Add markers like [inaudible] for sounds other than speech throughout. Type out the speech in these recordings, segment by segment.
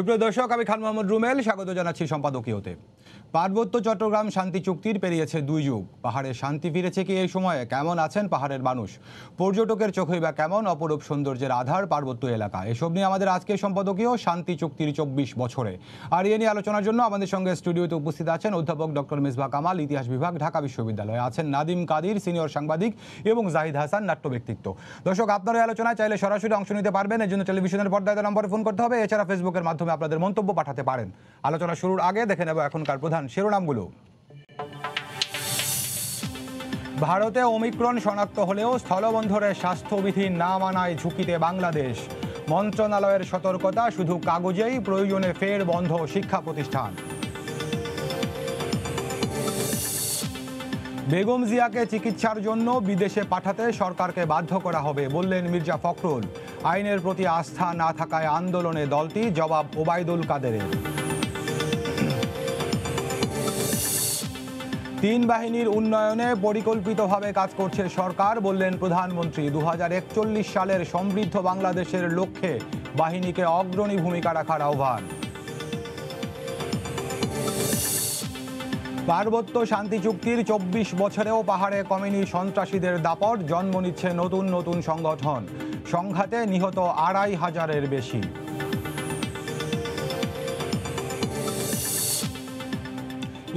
সুপ্রিয় দর্শক আমি খান মোহাম্মদ রুমেল স্বাগত জানাচ্ছি সম্পাদকীয়তে পার্বত্য চট্টগ্রাম শান্তি চুক্তির পেরিয়েছে দুই যুগ পাহাড়ে শান্তি ফিরেছে কি এই সময়ে কেমন আছেন পাহাড়ের মানুষ পর্যটকের চোখেই বা কেমন অপরূপ সৌন্দর্যের আধার পার্বত্য এলাকা এসব নিয়ে আমাদের আজকের সম্পাদকীয় শান্তি চুক্তির চব্বিশ বছরে আর এ নিয়ে আলোচনার জন্য আমাদের সঙ্গে স্টুডিওতে উপস্থিত আছেন অধ্যাপক ডক্টর মিসবা কামাল ইতিহাস বিভাগ ঢাকা বিশ্ববিদ্যালয়ে আছেন নাদিম কাদির সিনিয়র সাংবাদিক এবং জাহিদ হাসান নাট্য ব্যক্তিত্ব দর্শক আপনারা আলোচনায় চাইলে সরাসরি অংশ নিতে পারবেন এর জন্য টেলিভিশনের পর্দায় নম্বরে ফোন করতে হবে এছাড়া ফেসবুকের মাধ্যমে আপনাদের মন্তব্য পাঠাতে পারেন আলোচনা শুরুর আগে দেখে নেব এখনকার প্রধান প্রধান শিরোনামগুলো ভারতে ওমিক্রন শনাক্ত হলেও স্থলবন্ধরে স্বাস্থ্যবিধি না মানায় ঝুঁকিতে বাংলাদেশ মন্ত্রণালয়ের সতর্কতা শুধু কাগজেই প্রয়োজনে ফের বন্ধ শিক্ষা প্রতিষ্ঠান বেগম জিয়াকে চিকিৎসার জন্য বিদেশে পাঠাতে সরকারকে বাধ্য করা হবে বললেন মির্জা ফখরুল আইনের প্রতি আস্থা না থাকায় আন্দোলনে দলটি জবাব ওবায়দুল কাদেরের তিন বাহিনীর উন্নয়নে পরিকল্পিতভাবে কাজ করছে সরকার বললেন প্রধানমন্ত্রী দু সালের সমৃদ্ধ বাংলাদেশের লক্ষ্যে বাহিনীকে অগ্রণী ভূমিকা রাখার আহ্বান পার্বত্য শান্তি চুক্তির চব্বিশ বছরেও পাহাড়ে কমেনি সন্ত্রাসীদের দাপট জন্ম নিচ্ছে নতুন নতুন সংগঠন সংঘাতে নিহত আড়াই হাজারের বেশি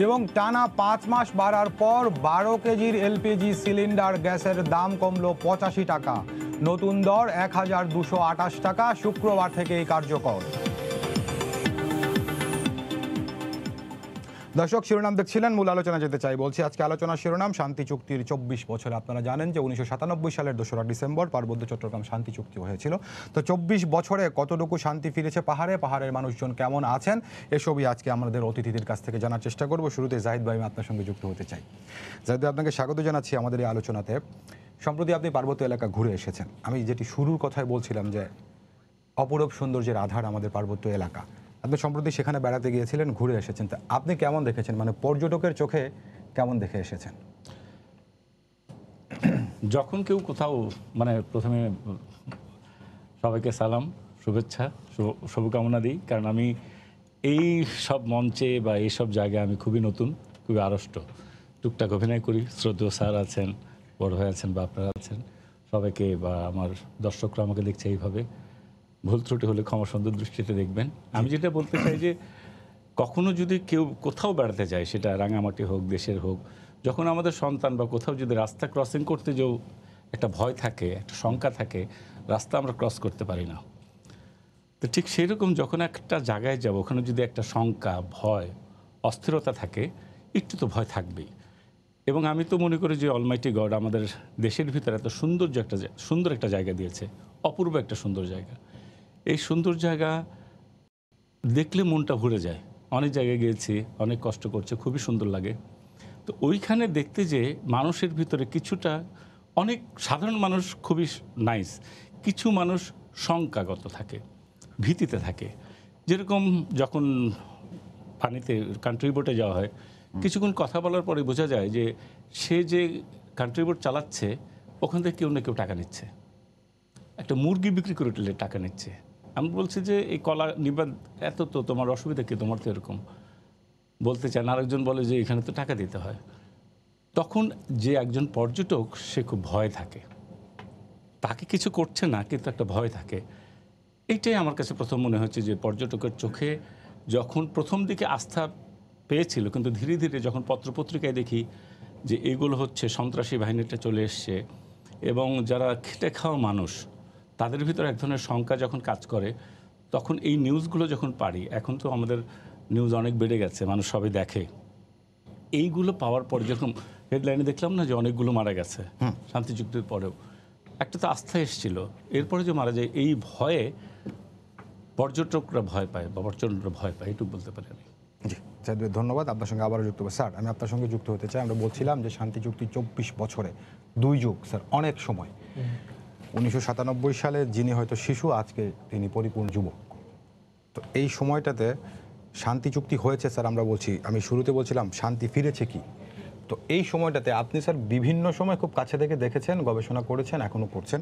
এবং টানা পাঁচ মাস বাড়ার পর বারো কেজির এলপিজি সিলিন্ডার গ্যাসের দাম কমল পঁচাশি টাকা নতুন দর এক হাজার দুশো টাকা শুক্রবার থেকেই কার্যকর দর্শক শিরোনাম দেখছিলেন মূল আলোচনা যেতে চাই বলছি আজকে আলোচনার শিরোনাম শান্তি চুক্তির চব্বিশ বছর আপনারা জানেন যে উনিশশো সালের দোসরা ডিসেম্বর পার্বত্য চট্টগ্রাম শান্তি চুক্তি হয়েছিল তো চব্বিশ বছরে কতটুকু শান্তি ফিরেছে পাহাড়ে পাহাড়ের মানুষজন কেমন আছেন এসবই আজকে আমাদের অতিথিদের কাছ থেকে জানার চেষ্টা করব শুরুতে জাহিদ ভাই আমি আপনার সঙ্গে যুক্ত হতে চাই জাহিদ আপনাকে স্বাগত জানাচ্ছি আমাদের এই আলোচনাতে সম্প্রতি আপনি পার্বত্য এলাকা ঘুরে এসেছেন আমি যেটি শুরুর কথায় বলছিলাম যে অপরূপ সৌন্দর্যের আধার আমাদের পার্বত্য এলাকা আপনি সম্প্রতি সেখানে বেড়াতে গিয়েছিলেন ঘুরে এসেছেন তা আপনি কেমন দেখেছেন মানে পর্যটকের চোখে কেমন দেখে এসেছেন যখন কেউ কোথাও মানে প্রথমে সবাইকে সালাম শুভেচ্ছা শুভকামনা দিই কারণ আমি এই সব মঞ্চে বা এই সব জায়গায় আমি খুবই নতুন খুবই আড়ষ্ট টুকটাক অভিনয় করি শ্রদ্ধেয় স্যার আছেন বড় ভাই আছেন বা আপনারা আছেন সবাইকে বা আমার দর্শকরা আমাকে দেখছে এইভাবে ভুল ত্রুটি হলে ক্ষমা সুন্দর দৃষ্টিতে দেখবেন আমি যেটা বলতে চাই যে কখনো যদি কেউ কোথাও বেড়াতে যায় সেটা রাঙামাটি হোক দেশের হোক যখন আমাদের সন্তান বা কোথাও যদি রাস্তা ক্রসিং করতে যেও একটা ভয় থাকে একটা শঙ্কা থাকে রাস্তা আমরা ক্রস করতে পারি না তো ঠিক সেই রকম যখন একটা জায়গায় যাব ওখানে যদি একটা শঙ্কা ভয় অস্থিরতা থাকে একটু তো ভয় থাকবেই এবং আমি তো মনে করি যে অলমাইটি গড আমাদের দেশের ভিতরে এত সৌন্দর্য একটা সুন্দর একটা জায়গা দিয়েছে অপূর্ব একটা সুন্দর জায়গা এই সুন্দর জায়গা দেখলে মনটা ভরে যায় অনেক জায়গায় গিয়েছি অনেক কষ্ট করছে খুবই সুন্দর লাগে তো ওইখানে দেখতে যে মানুষের ভিতরে কিছুটা অনেক সাধারণ মানুষ খুবই নাইস কিছু মানুষ শঙ্কাগত থাকে ভীতিতে থাকে যেরকম যখন পানিতে কান্ট্রি বোটে যাওয়া হয় কিছুক্ষণ কথা বলার পরে বোঝা যায় যে সে যে কান্ট্রি বোট চালাচ্ছে ওখান থেকে কেউ না কেউ টাকা নিচ্ছে একটা মুরগি বিক্রি করে টাকা নিচ্ছে আমি বলছি যে এই কলা নিবাদ এত তো তোমার অসুবিধা কি তোমার তো এরকম বলতে চান আরেকজন বলে যে এখানে তো টাকা দিতে হয় তখন যে একজন পর্যটক সে খুব ভয় থাকে তাকে কিছু করছে না কিন্তু একটা ভয় থাকে এইটাই আমার কাছে প্রথম মনে হচ্ছে যে পর্যটকের চোখে যখন প্রথম দিকে আস্থা পেয়েছিল কিন্তু ধীরে ধীরে যখন পত্রপত্রিকায় দেখি যে এগুলো হচ্ছে সন্ত্রাসী বাহিনীটা চলে এসছে এবং যারা খেটে খাওয়া মানুষ তাদের ভিতরে এক ধরনের শঙ্কা যখন কাজ করে তখন এই নিউজগুলো যখন পারি এখন তো আমাদের নিউজ অনেক বেড়ে গেছে মানুষ সবাই দেখে এইগুলো পাওয়ার পর যখন হেডলাইনে দেখলাম না যে অনেকগুলো মারা গেছে শান্তি চুক্তির পরেও একটা তো আস্থা এসেছিল এরপরে যে মারা যায় এই ভয়ে পর্যটকরা ভয় পায় বা পর্যটকরা ভয় পায় এটুকু বলতে পারি আমি জি ধন্যবাদ আপনার সঙ্গে আবারও যুক্ত হবে স্যার আমি আপনার সঙ্গে যুক্ত হতে চাই আমরা বলছিলাম যে শান্তি চুক্তি চব্বিশ বছরে দুই যুগ স্যার অনেক সময় উনিশশো সালে যিনি হয়তো শিশু আজকে তিনি পরিপূর্ণ যুবক তো এই সময়টাতে শান্তি চুক্তি হয়েছে স্যার আমরা বলছি আমি শুরুতে বলছিলাম শান্তি ফিরেছে কি তো এই সময়টাতে আপনি স্যার বিভিন্ন সময় খুব কাছে থেকে দেখেছেন গবেষণা করেছেন এখনও করছেন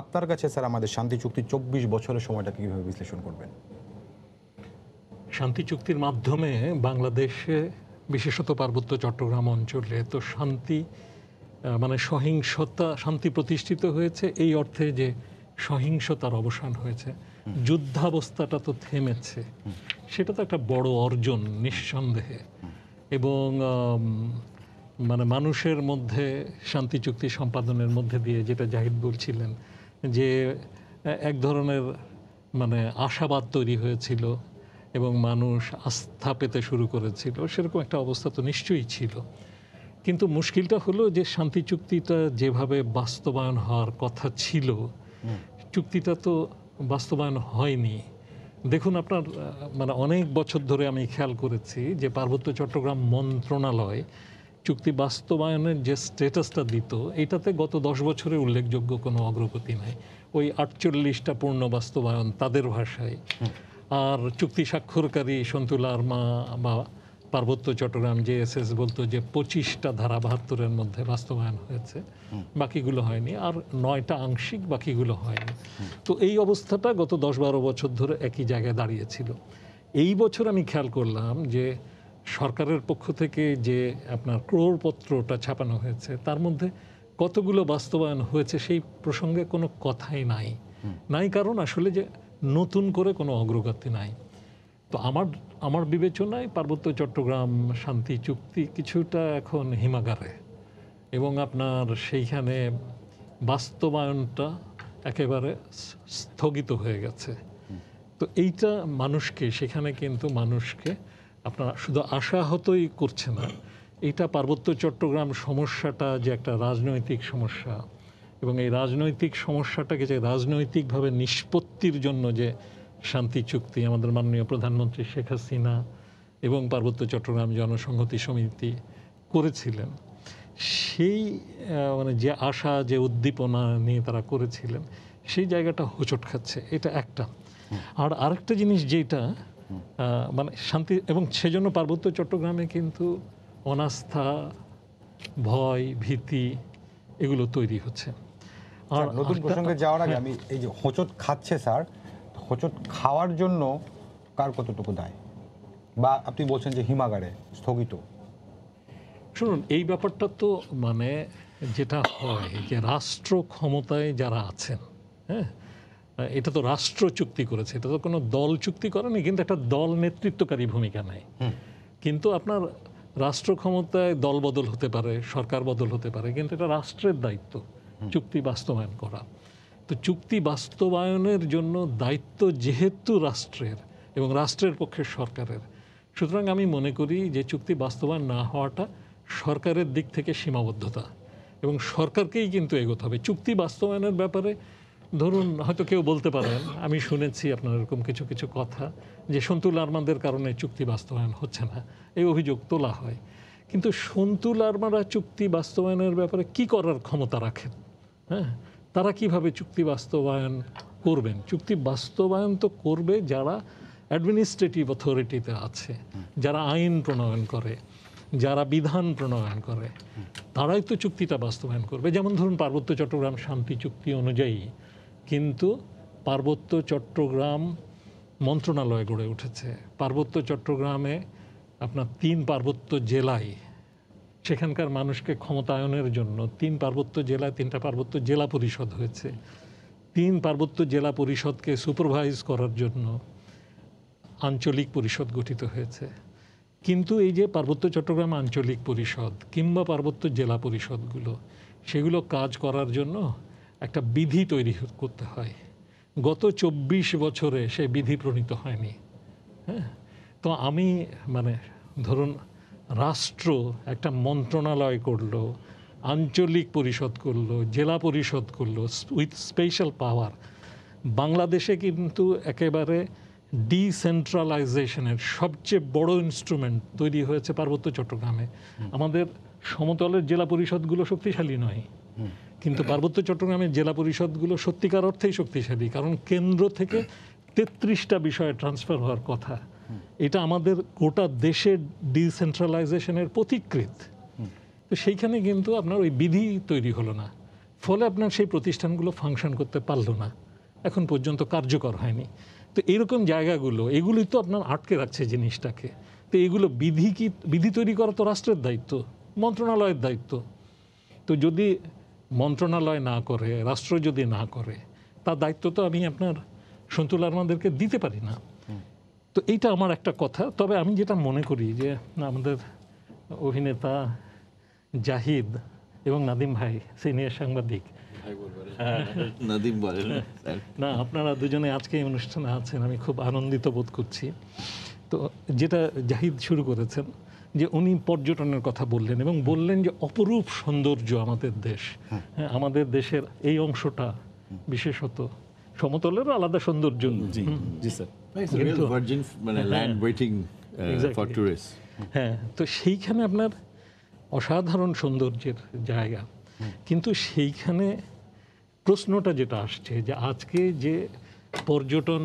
আপনার কাছে স্যার আমাদের শান্তি চুক্তি চব্বিশ বছরের সময়টাকে কীভাবে বিশ্লেষণ করবেন শান্তি চুক্তির মাধ্যমে বাংলাদেশে বিশেষত পার্বত্য চট্টগ্রাম অঞ্চলে তো শান্তি মানে সহিংসতা শান্তি প্রতিষ্ঠিত হয়েছে এই অর্থে যে সহিংসতার অবসান হয়েছে যুদ্ধাবস্থাটা তো থেমেছে সেটা তো একটা বড় অর্জন নিঃসন্দেহে এবং মানে মানুষের মধ্যে শান্তি চুক্তি সম্পাদনের মধ্যে দিয়ে যেটা জাহিদ বলছিলেন যে এক ধরনের মানে আশাবাদ তৈরি হয়েছিল এবং মানুষ আস্থা পেতে শুরু করেছিল সেরকম একটা অবস্থা তো নিশ্চয়ই ছিল কিন্তু মুশকিলটা হলো যে শান্তি চুক্তিটা যেভাবে বাস্তবায়ন হওয়ার কথা ছিল চুক্তিটা তো বাস্তবায়ন হয়নি দেখুন আপনার মানে অনেক বছর ধরে আমি খেয়াল করেছি যে পার্বত্য চট্টগ্রাম মন্ত্রণালয় চুক্তি বাস্তবায়নের যে স্টেটাসটা দিত এটাতে গত দশ বছরে উল্লেখযোগ্য কোনো অগ্রগতি নাই ওই আটচল্লিশটা পূর্ণ বাস্তবায়ন তাদের ভাষায় আর চুক্তি স্বাক্ষরকারী সন্তুলার মা বা পার্বত্য চট্টগ্রাম যে এস এস বলতো যে পঁচিশটা ধারা বাহাত্তরের মধ্যে বাস্তবায়ন হয়েছে বাকিগুলো হয়নি আর নয়টা আংশিক বাকিগুলো হয়নি তো এই অবস্থাটা গত দশ বারো বছর ধরে একই জায়গায় দাঁড়িয়েছিল এই বছর আমি খেয়াল করলাম যে সরকারের পক্ষ থেকে যে আপনার ক্রোড়পত্রটা ছাপানো হয়েছে তার মধ্যে কতগুলো বাস্তবায়ন হয়েছে সেই প্রসঙ্গে কোনো কথাই নাই নাই কারণ আসলে যে নতুন করে কোনো অগ্রগতি নাই তো আমার আমার বিবেচনায় পার্বত্য চট্টগ্রাম শান্তি চুক্তি কিছুটা এখন হিমাগারে এবং আপনার সেইখানে বাস্তবায়নটা একেবারে স্থগিত হয়ে গেছে তো এইটা মানুষকে সেখানে কিন্তু মানুষকে আপনারা শুধু আশাহতই করছে না এটা পার্বত্য চট্টগ্রাম সমস্যাটা যে একটা রাজনৈতিক সমস্যা এবং এই রাজনৈতিক সমস্যাটাকে যে রাজনৈতিকভাবে নিষ্পত্তির জন্য যে শান্তি চুক্তি আমাদের মাননীয় প্রধানমন্ত্রী শেখ হাসিনা এবং পার্বত্য চট্টগ্রাম জনসংহতি সমিতি করেছিলেন সেই মানে যে আশা যে উদ্দীপনা নিয়ে তারা করেছিলেন সেই জায়গাটা হোচট খাচ্ছে এটা একটা আর আরেকটা জিনিস যেটা মানে শান্তি এবং সেজন্য পার্বত্য চট্টগ্রামে কিন্তু অনাস্থা ভয় ভীতি এগুলো তৈরি হচ্ছে আর নতুন প্রসঙ্গে যাওয়ার আগে হ্যাঁ। আমি এই যে হোঁচট খাচ্ছে স্যার হচ্ছে খাওয়ার জন্য কার কতটুকু দায় বা আপনি বলছেন যে হিমাগারে স্থগিত শুনুন এই ব্যাপারটা তো মানে যেটা হয় যে রাষ্ট্র ক্ষমতায় যারা আছেন হ্যাঁ এটা তো রাষ্ট্র চুক্তি করেছে এটা তো কোনো দল চুক্তি করেনি কিন্তু একটা দল নেতৃত্বকারী ভূমিকা নেয় কিন্তু আপনার রাষ্ট্র ক্ষমতায় দল বদল হতে পারে সরকার বদল হতে পারে কিন্তু এটা রাষ্ট্রের দায়িত্ব চুক্তি বাস্তবায়ন করা তো চুক্তি বাস্তবায়নের জন্য দায়িত্ব যেহেতু রাষ্ট্রের এবং রাষ্ট্রের পক্ষে সরকারের সুতরাং আমি মনে করি যে চুক্তি বাস্তবায়ন না হওয়াটা সরকারের দিক থেকে সীমাবদ্ধতা এবং সরকারকেই কিন্তু এগোতে হবে চুক্তি বাস্তবায়নের ব্যাপারে ধরুন হয়তো কেউ বলতে পারেন আমি শুনেছি আপনার এরকম কিছু কিছু কথা যে সন্তু লার্মাদের কারণে চুক্তি বাস্তবায়ন হচ্ছে না এই অভিযোগ তোলা হয় কিন্তু সন্তু লার্মারা চুক্তি বাস্তবায়নের ব্যাপারে কি করার ক্ষমতা রাখেন হ্যাঁ তারা কিভাবে চুক্তি বাস্তবায়ন করবেন চুক্তি বাস্তবায়ন তো করবে যারা অ্যাডমিনিস্ট্রেটিভ অথরিটিতে আছে যারা আইন প্রণয়ন করে যারা বিধান প্রণয়ন করে তারাই তো চুক্তিটা বাস্তবায়ন করবে যেমন ধরুন পার্বত্য চট্টগ্রাম শান্তি চুক্তি অনুযায়ী কিন্তু পার্বত্য চট্টগ্রাম মন্ত্রণালয় গড়ে উঠেছে পার্বত্য চট্টগ্রামে আপনার তিন পার্বত্য জেলায় সেখানকার মানুষকে ক্ষমতায়নের জন্য তিন পার্বত্য জেলায় তিনটা পার্বত্য জেলা পরিষদ হয়েছে তিন পার্বত্য জেলা পরিষদকে সুপারভাইজ করার জন্য আঞ্চলিক পরিষদ গঠিত হয়েছে কিন্তু এই যে পার্বত্য চট্টগ্রাম আঞ্চলিক পরিষদ কিংবা পার্বত্য জেলা পরিষদগুলো সেগুলো কাজ করার জন্য একটা বিধি তৈরি করতে হয় গত চব্বিশ বছরে সে বিধি প্রণীত হয়নি হ্যাঁ তো আমি মানে ধরুন রাষ্ট্র একটা মন্ত্রণালয় করল আঞ্চলিক পরিষদ করলো জেলা পরিষদ করল উইথ স্পেশাল পাওয়ার বাংলাদেশে কিন্তু একেবারে ডিসেন্ট্রালাইজেশনের সবচেয়ে বড় ইনস্ট্রুমেন্ট তৈরি হয়েছে পার্বত্য চট্টগ্রামে আমাদের সমতলের জেলা পরিষদগুলো শক্তিশালী নয় কিন্তু পার্বত্য চট্টগ্রামের জেলা পরিষদগুলো সত্যিকার অর্থেই শক্তিশালী কারণ কেন্দ্র থেকে তেত্রিশটা বিষয়ে ট্রান্সফার হওয়ার কথা এটা আমাদের গোটা দেশের ডিসেন্ট্রালাইজেশনের প্রতিকৃত তো সেইখানে কিন্তু আপনার ওই বিধি তৈরি হলো না ফলে আপনার সেই প্রতিষ্ঠানগুলো ফাংশন করতে পারলো না এখন পর্যন্ত কার্যকর হয়নি তো এরকম জায়গাগুলো এগুলোই তো আপনার আটকে রাখছে জিনিসটাকে তো এগুলো বিধি কি বিধি তৈরি করা তো রাষ্ট্রের দায়িত্ব মন্ত্রণালয়ের দায়িত্ব তো যদি মন্ত্রণালয় না করে রাষ্ট্র যদি না করে তার দায়িত্ব তো আমি আপনার সন্তুল আমাদেরকে দিতে পারি না তো এইটা আমার একটা কথা তবে আমি যেটা মনে করি যে আমাদের অভিনেতা জাহিদ এবং নাদিম ভাই সিনিয়র সাংবাদিক হ্যাঁ। [laughs] নাদিম বলেন না আপনারা দুজনে আজকে এই অনুষ্ঠানে আছেন আমি খুব আনন্দিত বোধ করছি তো যেটা জাহিদ শুরু করেছেন যে উনি পর্যটনের কথা বললেন এবং বললেন যে অপরূপ সৌন্দর্য আমাদের দেশ হ্যাঁ। হ্যাঁ, আমাদের দেশের এই অংশটা বিশেষত সমতলের আলাদা সৌন্দর্য হ্যাঁ তো সেইখানে আপনার অসাধারণ সৌন্দর্যের জায়গা কিন্তু সেইখানে প্রশ্নটা যেটা আসছে যে আজকে যে পর্যটন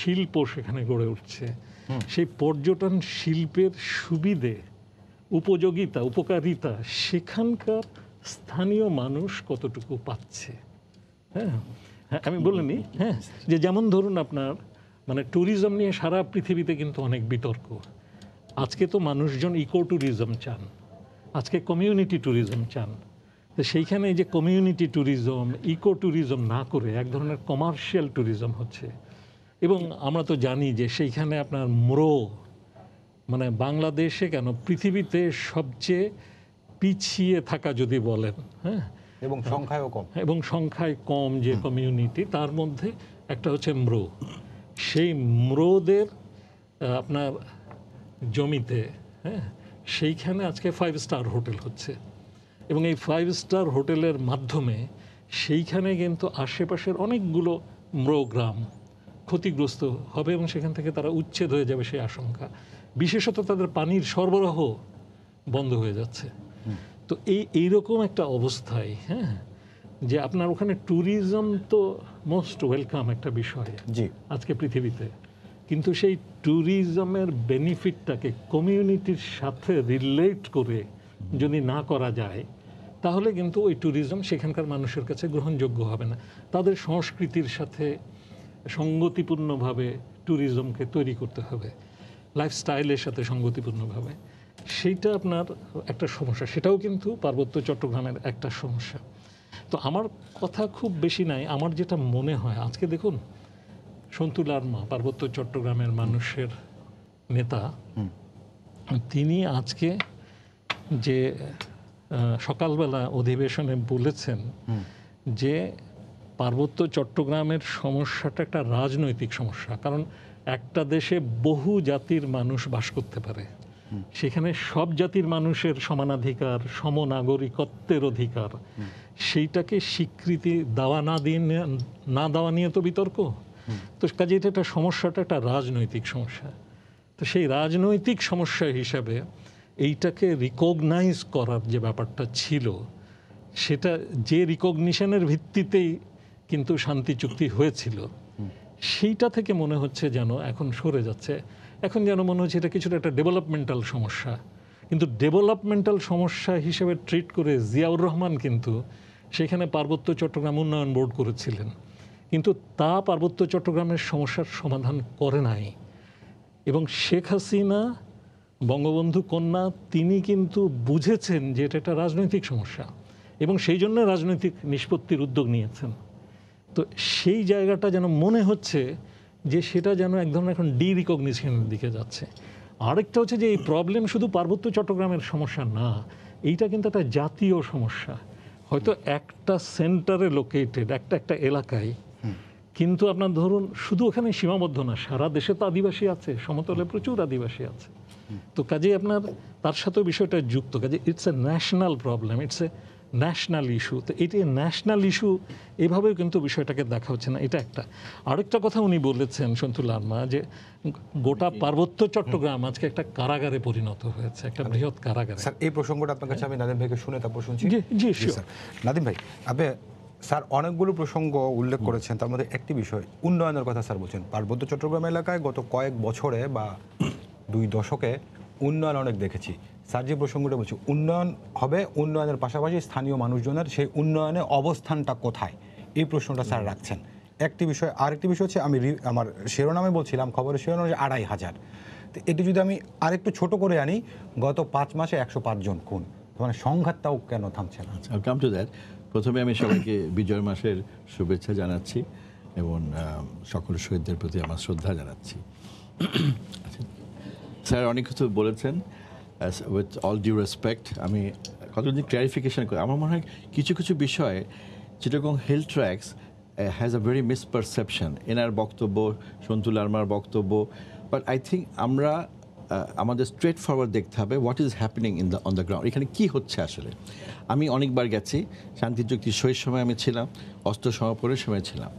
শিল্প সেখানে গড়ে উঠছে সেই পর্যটন শিল্পের সুবিধে উপযোগিতা উপকারিতা সেখানকার স্থানীয় মানুষ কতটুকু পাচ্ছে হ্যাঁ হ্যাঁ, আমি বলে নিই হ্যাঁ যে যেমন ধরুন আপনার মানে ট্যুরিজম নিয়ে সারা পৃথিবীতে কিন্তু অনেক বিতর্ক আজকে তো মানুষজন ইকো ট্যুরিজম চান আজকে কমিউনিটি ট্যুরিজম চান তো সেইখানে যে কমিউনিটি ট্যুরিজম ইকো ট্যুরিজম না করে এক ধরনের কমার্শিয়াল ট্যুরিজম হচ্ছে এবং আমরা তো জানি যে সেইখানে আপনার মোরো মানে বাংলাদেশে কেন পৃথিবীতে সবচেয়ে পিছিয়ে থাকা যদি বলেন হ্যাঁ এবং সংখ্যায়ও কম এবং সংখ্যায় কম যে কমিউনিটি তার মধ্যে একটা হচ্ছে ম্রো সেই ম্রোদের আপনার জমিতে হ্যাঁ সেইখানে আজকে ফাইভ স্টার হোটেল হচ্ছে এবং এই ফাইভ স্টার হোটেলের মাধ্যমে সেইখানে কিন্তু আশেপাশের অনেকগুলো ম্রোগ্রাম ক্ষতিগ্রস্ত হবে এবং সেখান থেকে তারা উচ্ছেদ হয়ে যাবে সেই আশঙ্কা বিশেষত তাদের পানির সরবরাহ বন্ধ হয়ে যাচ্ছে তো এই এইরকম একটা অবস্থায় হ্যাঁ যে আপনার ওখানে ট্যুরিজম তো মোস্ট ওয়েলকাম একটা বিষয় জি আজকে পৃথিবীতে কিন্তু সেই ট্যুরিজমের বেনিফিটটাকে কমিউনিটির সাথে রিলেট করে যদি না করা যায় তাহলে কিন্তু ওই ট্যুরিজম সেখানকার মানুষের কাছে গ্রহণযোগ্য হবে না তাদের সংস্কৃতির সাথে সঙ্গতিপূর্ণভাবে ট্যুরিজমকে তৈরি করতে হবে লাইফস্টাইলের সাথে সঙ্গতিপূর্ণভাবে সেইটা আপনার একটা সমস্যা সেটাও কিন্তু পার্বত্য চট্টগ্রামের একটা সমস্যা তো আমার কথা খুব বেশি নাই আমার যেটা মনে হয় আজকে দেখুন সন্তুলার মা পার্বত্য চট্টগ্রামের মানুষের নেতা তিনি আজকে যে সকালবেলা অধিবেশনে বলেছেন যে পার্বত্য চট্টগ্রামের সমস্যাটা একটা রাজনৈতিক সমস্যা কারণ একটা দেশে বহু জাতির মানুষ বাস করতে পারে সেখানে সব জাতির মানুষের সমানাধিকার সমনাগরিকত্বের অধিকার সেইটাকে স্বীকৃতি দেওয়া না দিয়ে না দেওয়া নিয়ে তো বিতর্ক তো কাজে এটা একটা সমস্যাটা একটা রাজনৈতিক সমস্যা তো সেই রাজনৈতিক সমস্যা হিসাবে এইটাকে রিকগনাইজ করার যে ব্যাপারটা ছিল সেটা যে রিকগনিশনের ভিত্তিতেই কিন্তু শান্তি চুক্তি হয়েছিল সেইটা থেকে মনে হচ্ছে যেন এখন সরে যাচ্ছে এখন যেন মনে হচ্ছে এটা কিছুটা একটা ডেভেলপমেন্টাল সমস্যা কিন্তু ডেভেলপমেন্টাল সমস্যা হিসেবে ট্রিট করে জিয়াউর রহমান কিন্তু সেখানে পার্বত্য চট্টগ্রাম উন্নয়ন বোর্ড করেছিলেন কিন্তু তা পার্বত্য চট্টগ্রামের সমস্যার সমাধান করে নাই এবং শেখ হাসিনা বঙ্গবন্ধু কন্যা তিনি কিন্তু বুঝেছেন যে এটা একটা রাজনৈতিক সমস্যা এবং সেই জন্য রাজনৈতিক নিষ্পত্তির উদ্যোগ নিয়েছেন তো সেই জায়গাটা যেন মনে হচ্ছে যে সেটা যেন এক ধরনের এখন ডি রিকগনিশনের দিকে যাচ্ছে আরেকটা হচ্ছে যে এই প্রবলেম শুধু পার্বত্য চট্টগ্রামের সমস্যা না এইটা কিন্তু একটা জাতীয় সমস্যা হয়তো একটা সেন্টারে লোকেটেড একটা একটা এলাকায় কিন্তু আপনার ধরুন শুধু ওখানে সীমাবদ্ধ না সারা দেশে তো আদিবাসী আছে সমতলে প্রচুর আদিবাসী আছে তো কাজে আপনার তার সাথেও বিষয়টা যুক্ত কাজে it's a national problem it's a national issue তো এটি ন্যাশনাল ইস্যু এভাবেও কিন্তু বিষয়টাকে দেখা হচ্ছে না এটা একটা আরেকটা কথা উনি বলেছেন সন্তু লার্মা যে গোটা পার্বত্য চট্টগ্রাম আজকে একটা কারাগারে পরিণত হয়েছে একটা বৃহৎ কারাগার স্যার এই প্রসঙ্গটা আপনার কাছে হ্যাঁ। আমি নাদিম ভাইকে শুনে তারপর শুনছি জি জি স্যার নাদিম ভাই আপনি স্যার অনেকগুলো প্রসঙ্গ উল্লেখ করেছেন তার মধ্যে একটি বিষয় উন্নয়নের কথা স্যার বলছেন পার্বত্য চট্টগ্রাম এলাকায় গত কয়েক বছরে বা দুই দশকে উন্নয়ন অনেক দেখেছি স্যার যে প্রসঙ্গটা বলছি উন্নয়ন হবে উন্নয়নের পাশাপাশি স্থানীয় মানুষজনের সেই উন্নয়নে অবস্থানটা কোথায় এই প্রশ্নটা স্যার রাখছেন একটি বিষয় আরেকটি বিষয় হচ্ছে আমি আমার শিরোনামে বলছিলাম খবরের শিরোনামে আড়াই হাজার তো এটি যদি আমি আরেকটু ছোট করে আনি গত পাঁচ মাসে একশো পাঁচজন কোন মানে সংঘাতটাও কেন থামছে না কাম টু দ্যাট প্রথমে আমি সবাইকে বিজয় মাসের শুভেচ্ছা জানাচ্ছি এবং সকল শহীদদের প্রতি আমার শ্রদ্ধা জানাচ্ছি আচ্ছা, স্যার অনেক কিছু বলেছেন উইথ অল ডিউ রেসপেক্ট আমি কতদিন ক্লারিফিকেশন করি আমার মনে হয় কিছু কিছু বিষয়ে Chittagong hill tracts has a very misperception এনার বক্তব্য সন্তু লার্মার বক্তব্য বাট আই থিঙ্ক আমরা uh, আমাদের স্ট্রেট ফরওয়ার্ড দেখতে হবে what is happening in the on the ground এখানে কী হচ্ছে আসলে আমি অনেকবার গেছি শান্তি চুক্তি সই সময় আমি ছিলাম অস্ত্র সমাপনের সময় ছিলাম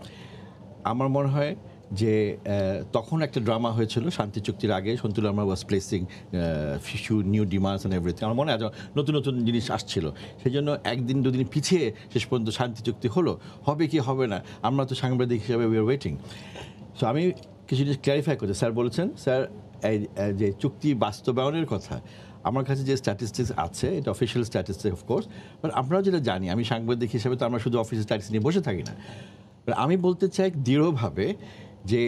আমার মনে হয় যে তখন একটা ড্রামা হয়েছিল শান্তি চুক্তির আগে সন্তু লার্মা ওয়াজ প্লেসিং ফিশু নিউ ডিমান্ডস অ্যান্ড এভরিথিং আমার মনে আছে নতুন নতুন জিনিস আসছিল সেই জন্য একদিন দুদিন পিছিয়ে শেষ পর্যন্ত শান্তি চুক্তি হলো হবে কি হবে না আমরা তো সাংবাদিক হিসাবে উই আর ওয়েটিং সো আমি কিছু জিনিস ক্ল্যারিফাই করছি স্যার বলেছেন স্যার যে চুক্তি বাস্তবায়নের কথা আমার কাছে যে স্ট্যাটিস্টিক্স আছে এটা অফিসিয়াল স্ট্যাটিস্টিক্স অফকোর্স বাট আমরাও যেটা জানি আমি সাংবাদিক হিসাবে তো আমরা শুধু অফিসের স্ট্যাটিস্টিক্স নিয়ে বসে থাকি না আমি বলতে চাই দৃঢ়ভাবে যে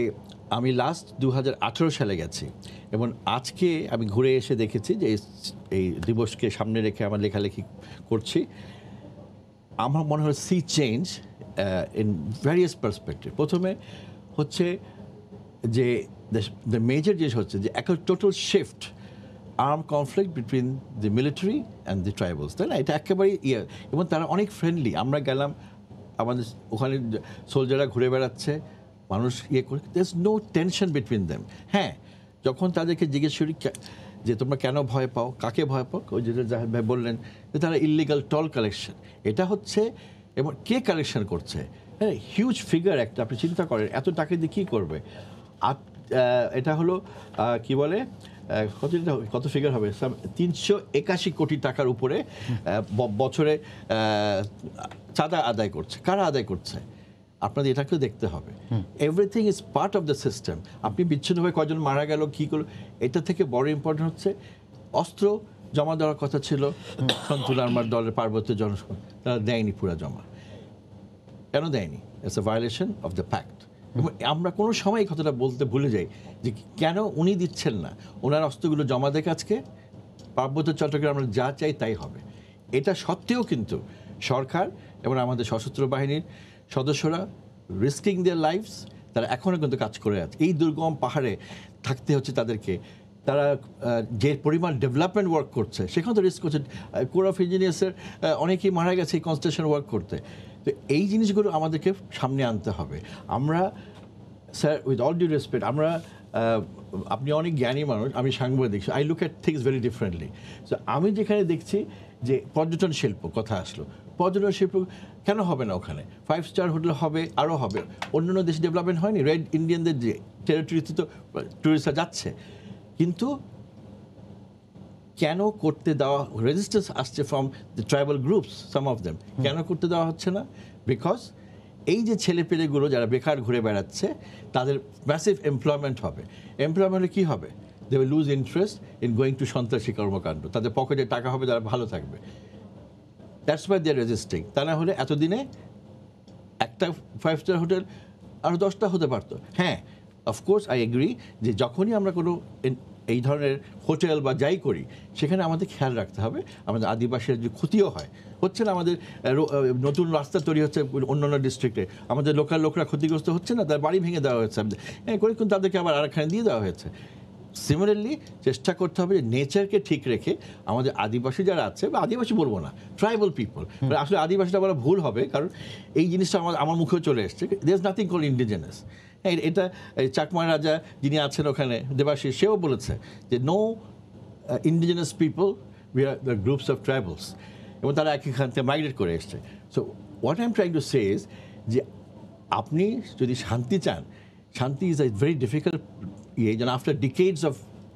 আমি লাস্ট দু সালে গেছি এবং আজকে আমি ঘুরে এসে দেখেছি যে এই দিবসকে সামনে রেখে আমার লেখালেখি করছি আমার মনে হয় sea change in various perspective প্রথমে হচ্ছে যে দ্য মেজর জিনিস হচ্ছে যে একটা total shift arm conflict between the military and the tribals তাই না এটা একেবারেই ইয়ে এবং তারা অনেক ফ্রেন্ডলি আমরা গেলাম আমাদের ওখানে সোলজাররা ঘুরে বেড়াচ্ছে মানুষ ইয়ে করে there no tension between them হ্যাঁ যখন তাদেরকে জিজ্ঞেস করি যে তোমরা কেন ভয় পাও কাকে ভয় পাও ওই যেটা ভাই বললেন যে তারা ইলিগাল টল কালেকশন এটা হচ্ছে এবং কে কালেকশন করছে হ্যাঁ হিউজ ফিগার একটা আপনি চিন্তা করেন এত টাকা দিয়ে কী করবে আর এটা হলো কি বলে কত কত ফিগার হবে তিনশো একাশি কোটি টাকার উপরে বছরে চাঁদা আদায় করছে কারা আদায় করছে আপনাদের এটাকে দেখতে হবে everything is part of the system আপনি বিচ্ছিন্নভাবে কজন মারা গেল কী করলো এটা থেকে বড় ইম্পর্টেন্ট হচ্ছে অস্ত্র জমা দেওয়ার কথা ছিল সন্তুল আমার দলের পার্বত্য জনসংখ্যা তারা দেয়নি পুরা জমা কেন দেয়নি it's a violation of the pact এবং আমরা কোনো সময় এই কথাটা বলতে ভুলে যাই যে কেন উনি দিচ্ছেন না ওনার অস্ত্রগুলো জমা দেয় আজকে পার্বত্য চট্টগ্রাম আমরা যা চাই তাই হবে এটা সত্ত্বেও কিন্তু সরকার এবং আমাদের সশস্ত্র বাহিনীর সদস্যরা রিস্কিং দেয়ার লাইফস তারা এখনও কিন্তু কাজ করে আছে এই দুর্গম পাহাড়ে থাকতে হচ্ছে তাদেরকে তারা যে পরিমাণ ডেভেলপমেন্ট ওয়ার্ক করছে সেখানে তো রিস্ক করছে কোর অফ ইঞ্জিনিয়ার্সের অনেকেই মারা গেছে এই কনস্ট্রাকশন ওয়ার্ক করতে তো এই জিনিসগুলো আমাদেরকে সামনে আনতে হবে আমরা sir with all due respect আমরা আপনি অনেক জ্ঞানী মানুষ আমি সাংবাদিক I look at things very differently so আমি যেখানে দেখছি যে পর্যটন শিল্প কথা আসলো পর্যটন শিল্প কেন হবে না ওখানে ফাইভ স্টার হোটেল হবে আরও হবে অন্যান্য দেশে ডেভেলপমেন্ট হয়নি রেড ইন্ডিয়ানদের যে টেরিটরিতে তো ট্যুরিস্টরা যাচ্ছে কিন্তু কেন করতে দেওয়া রেজিস্টার্স আসছে from the tribal groups some of them কেন করতে দেওয়া হচ্ছে না বিকজ এই যে ছেলেপেলেগুলো যারা বেকার ঘুরে বেড়াচ্ছে তাদের ম্যাসিভ এমপ্লয়মেন্ট হবে এমপ্লয়মেন্টে কী হবে they will lose interest in going to সন্ত্রাসী কর্মকাণ্ড তাদের পকেটে টাকা হবে তারা ভালো থাকবে দ্যাটস ওয়াই দে রেজিস্ট্রিং তা না হলে এতদিনে একটা ফাইভ স্টার হোটেল আরও দশটা হতে পারতো হ্যাঁ অফকোর্স আই এগ্রি যে যখনই আমরা কোনো এই ধরনের হোটেল বা যাই করি সেখানে আমাদের খেয়াল রাখতে হবে আমাদের আদিবাসীর যে ক্ষতিও হয় হচ্ছে না আমাদের নতুন রাস্তা তৈরি হচ্ছে অন্যান্য ডিস্ট্রিক্টে আমাদের লোকাল লোকরা ক্ষতিগ্রস্ত হচ্ছে না তার বাড়ি ভেঙে দেওয়া হয়েছে করে কিন্তু তাদেরকে আবার আরেকখানে দিয়ে দেওয়া হয়েছে সিমিলারলি চেষ্টা করতে হবে যে নেচারকে ঠিক রেখে আমাদের আদিবাসী যারা আছে বা আদিবাসী বলবো না ট্রাইবাল মানে পিপল আসলে আদিবাসীটা বলা ভুল হবে কারণ এই জিনিসটা আমার আমার মুখেও চলে এসছে they is nothing call indigenous এটা চাকমা রাজা যিনি আছেন ওখানে দেবাশী সেও বলেছে যে no indigenous people we are the groups of tribals এবং তারা এখান থেকে মাইগ্রেট করে এসছে so what I am trying to say যে আপনি যদি শান্তি চান শান্তি ইজ আ ভেরি ডিফিকাল্ট ইয়ে যেন আফটার ডিকেডস অফ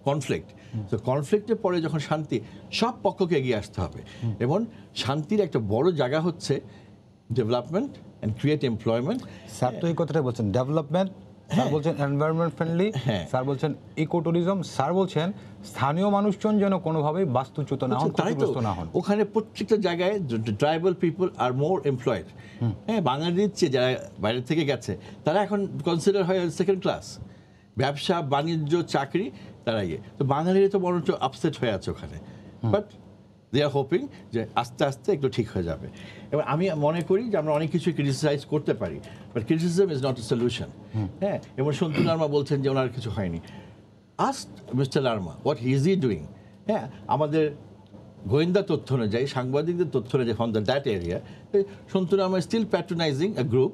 কনফ্লিক্ট তো কনফ্লিক্টের পরে যখন শান্তি সব পক্ষকে এগিয়ে আসতে হবে এবং শান্তির একটা বড় জায়গা হচ্ছে development and create employment sir তো এই কথাটা বলছেন ডেভেলপমেন্ট হ্যাঁ। হ্যাঁ। স্যার বলছেন এনভায়রনমেন্ট ফ্রেন্ডলি স্যার বলছেন ইকো স্যার বলছেন স্থানীয় মানুষজন যেন কোনোভাবেই বাস্তুচ্যুত না হন আচ্ছা, ক্ষতিগ্রস্ত না হন ওখানে প্রত্যেকটা জায়গায় tribal people are more employed হ্যাঁ বাঙালির চেয়ে যারা বাইরে থেকে গেছে তারা এখন কনসিডার হয় সেকেন্ড ক্লাস ব্যবসা বাণিজ্য চাকরি তারা ইয়ে তো বাঙালির তো বরঞ্চ আপসেট হয়ে আছে ওখানে বাট দে আর হোপিং যে আস্তে আস্তে একটু ঠিক হয়ে যাবে এবার আমি মনে করি যে আমরা অনেক কিছু ক্রিটিসাইজ করতে পারি but criticism is not a solution হ্যাঁ এবং সন্তু লার্মা বলছেন যে ওনার কিছু হয়নি asked Mister Larma what he is ই ডুইং হ্যাঁ আমাদের গোয়েন্দা তথ্য অনুযায়ী সাংবাদিকদের তথ্য অনুযায়ী from the that area Santu Larma still patronising a group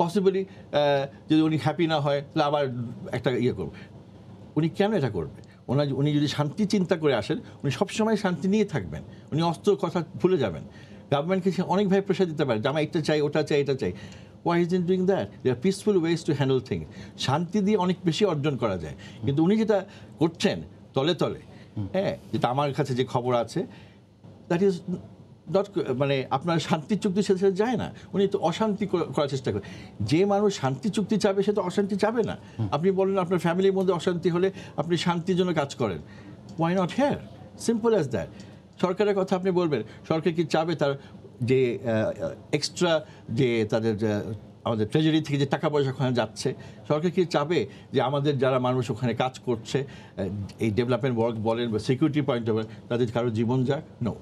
possibly যদি উনি হ্যাপি না হয় তাহলে আবার একটা ইয়ে করবে উনি কেন এটা করবে ওনার উনি যদি শান্তি চিন্তা করে আসেন উনি সবসময় শান্তি নিয়ে থাকবেন উনি অস্ত্র কথা ভুলে যাবেন গভর্নমেন্টকে সে অনেকভাবে প্রেশার দিতে পারে যে আমার এটা চাই ওটা চাই এটা চাই why is in doing that they are peaceful ways to handle thing শান্তি দিয়ে অনেক বেশি অর্জন করা যায় কিন্তু উনি যেটা করছেন তলে তলে হ্যাঁ যেটা আমার কাছে যে খবর আছে দ্যাট ইজ ডট মানে আপনার শান্তি চুক্তি সে সাথে যায় না উনি তো অশান্তি করার চেষ্টা করে যে মানুষ শান্তি চুক্তি চাবে সে তো অশান্তি চাবে না আপনি বলেন আপনার ফ্যামিলির মধ্যে অশান্তি হলে আপনি শান্তির জন্য কাজ করেন why not here simple as that সরকারের কথা আপনি বলবেন সরকার কি চাবে তার যে এক্সট্রা যে তাদের আমাদের ট্রেজারি থেকে যে টাকা পয়সা ওখানে যাচ্ছে সরকার কি চাবে যে আমাদের যারা মানুষ ওখানে কাজ করছে এই ডেভেলপমেন্ট ওয়ার্ক বলেন বা সিকিউরিটি পয়েন্ট বলেন তাদের কারো জীবন যাক নো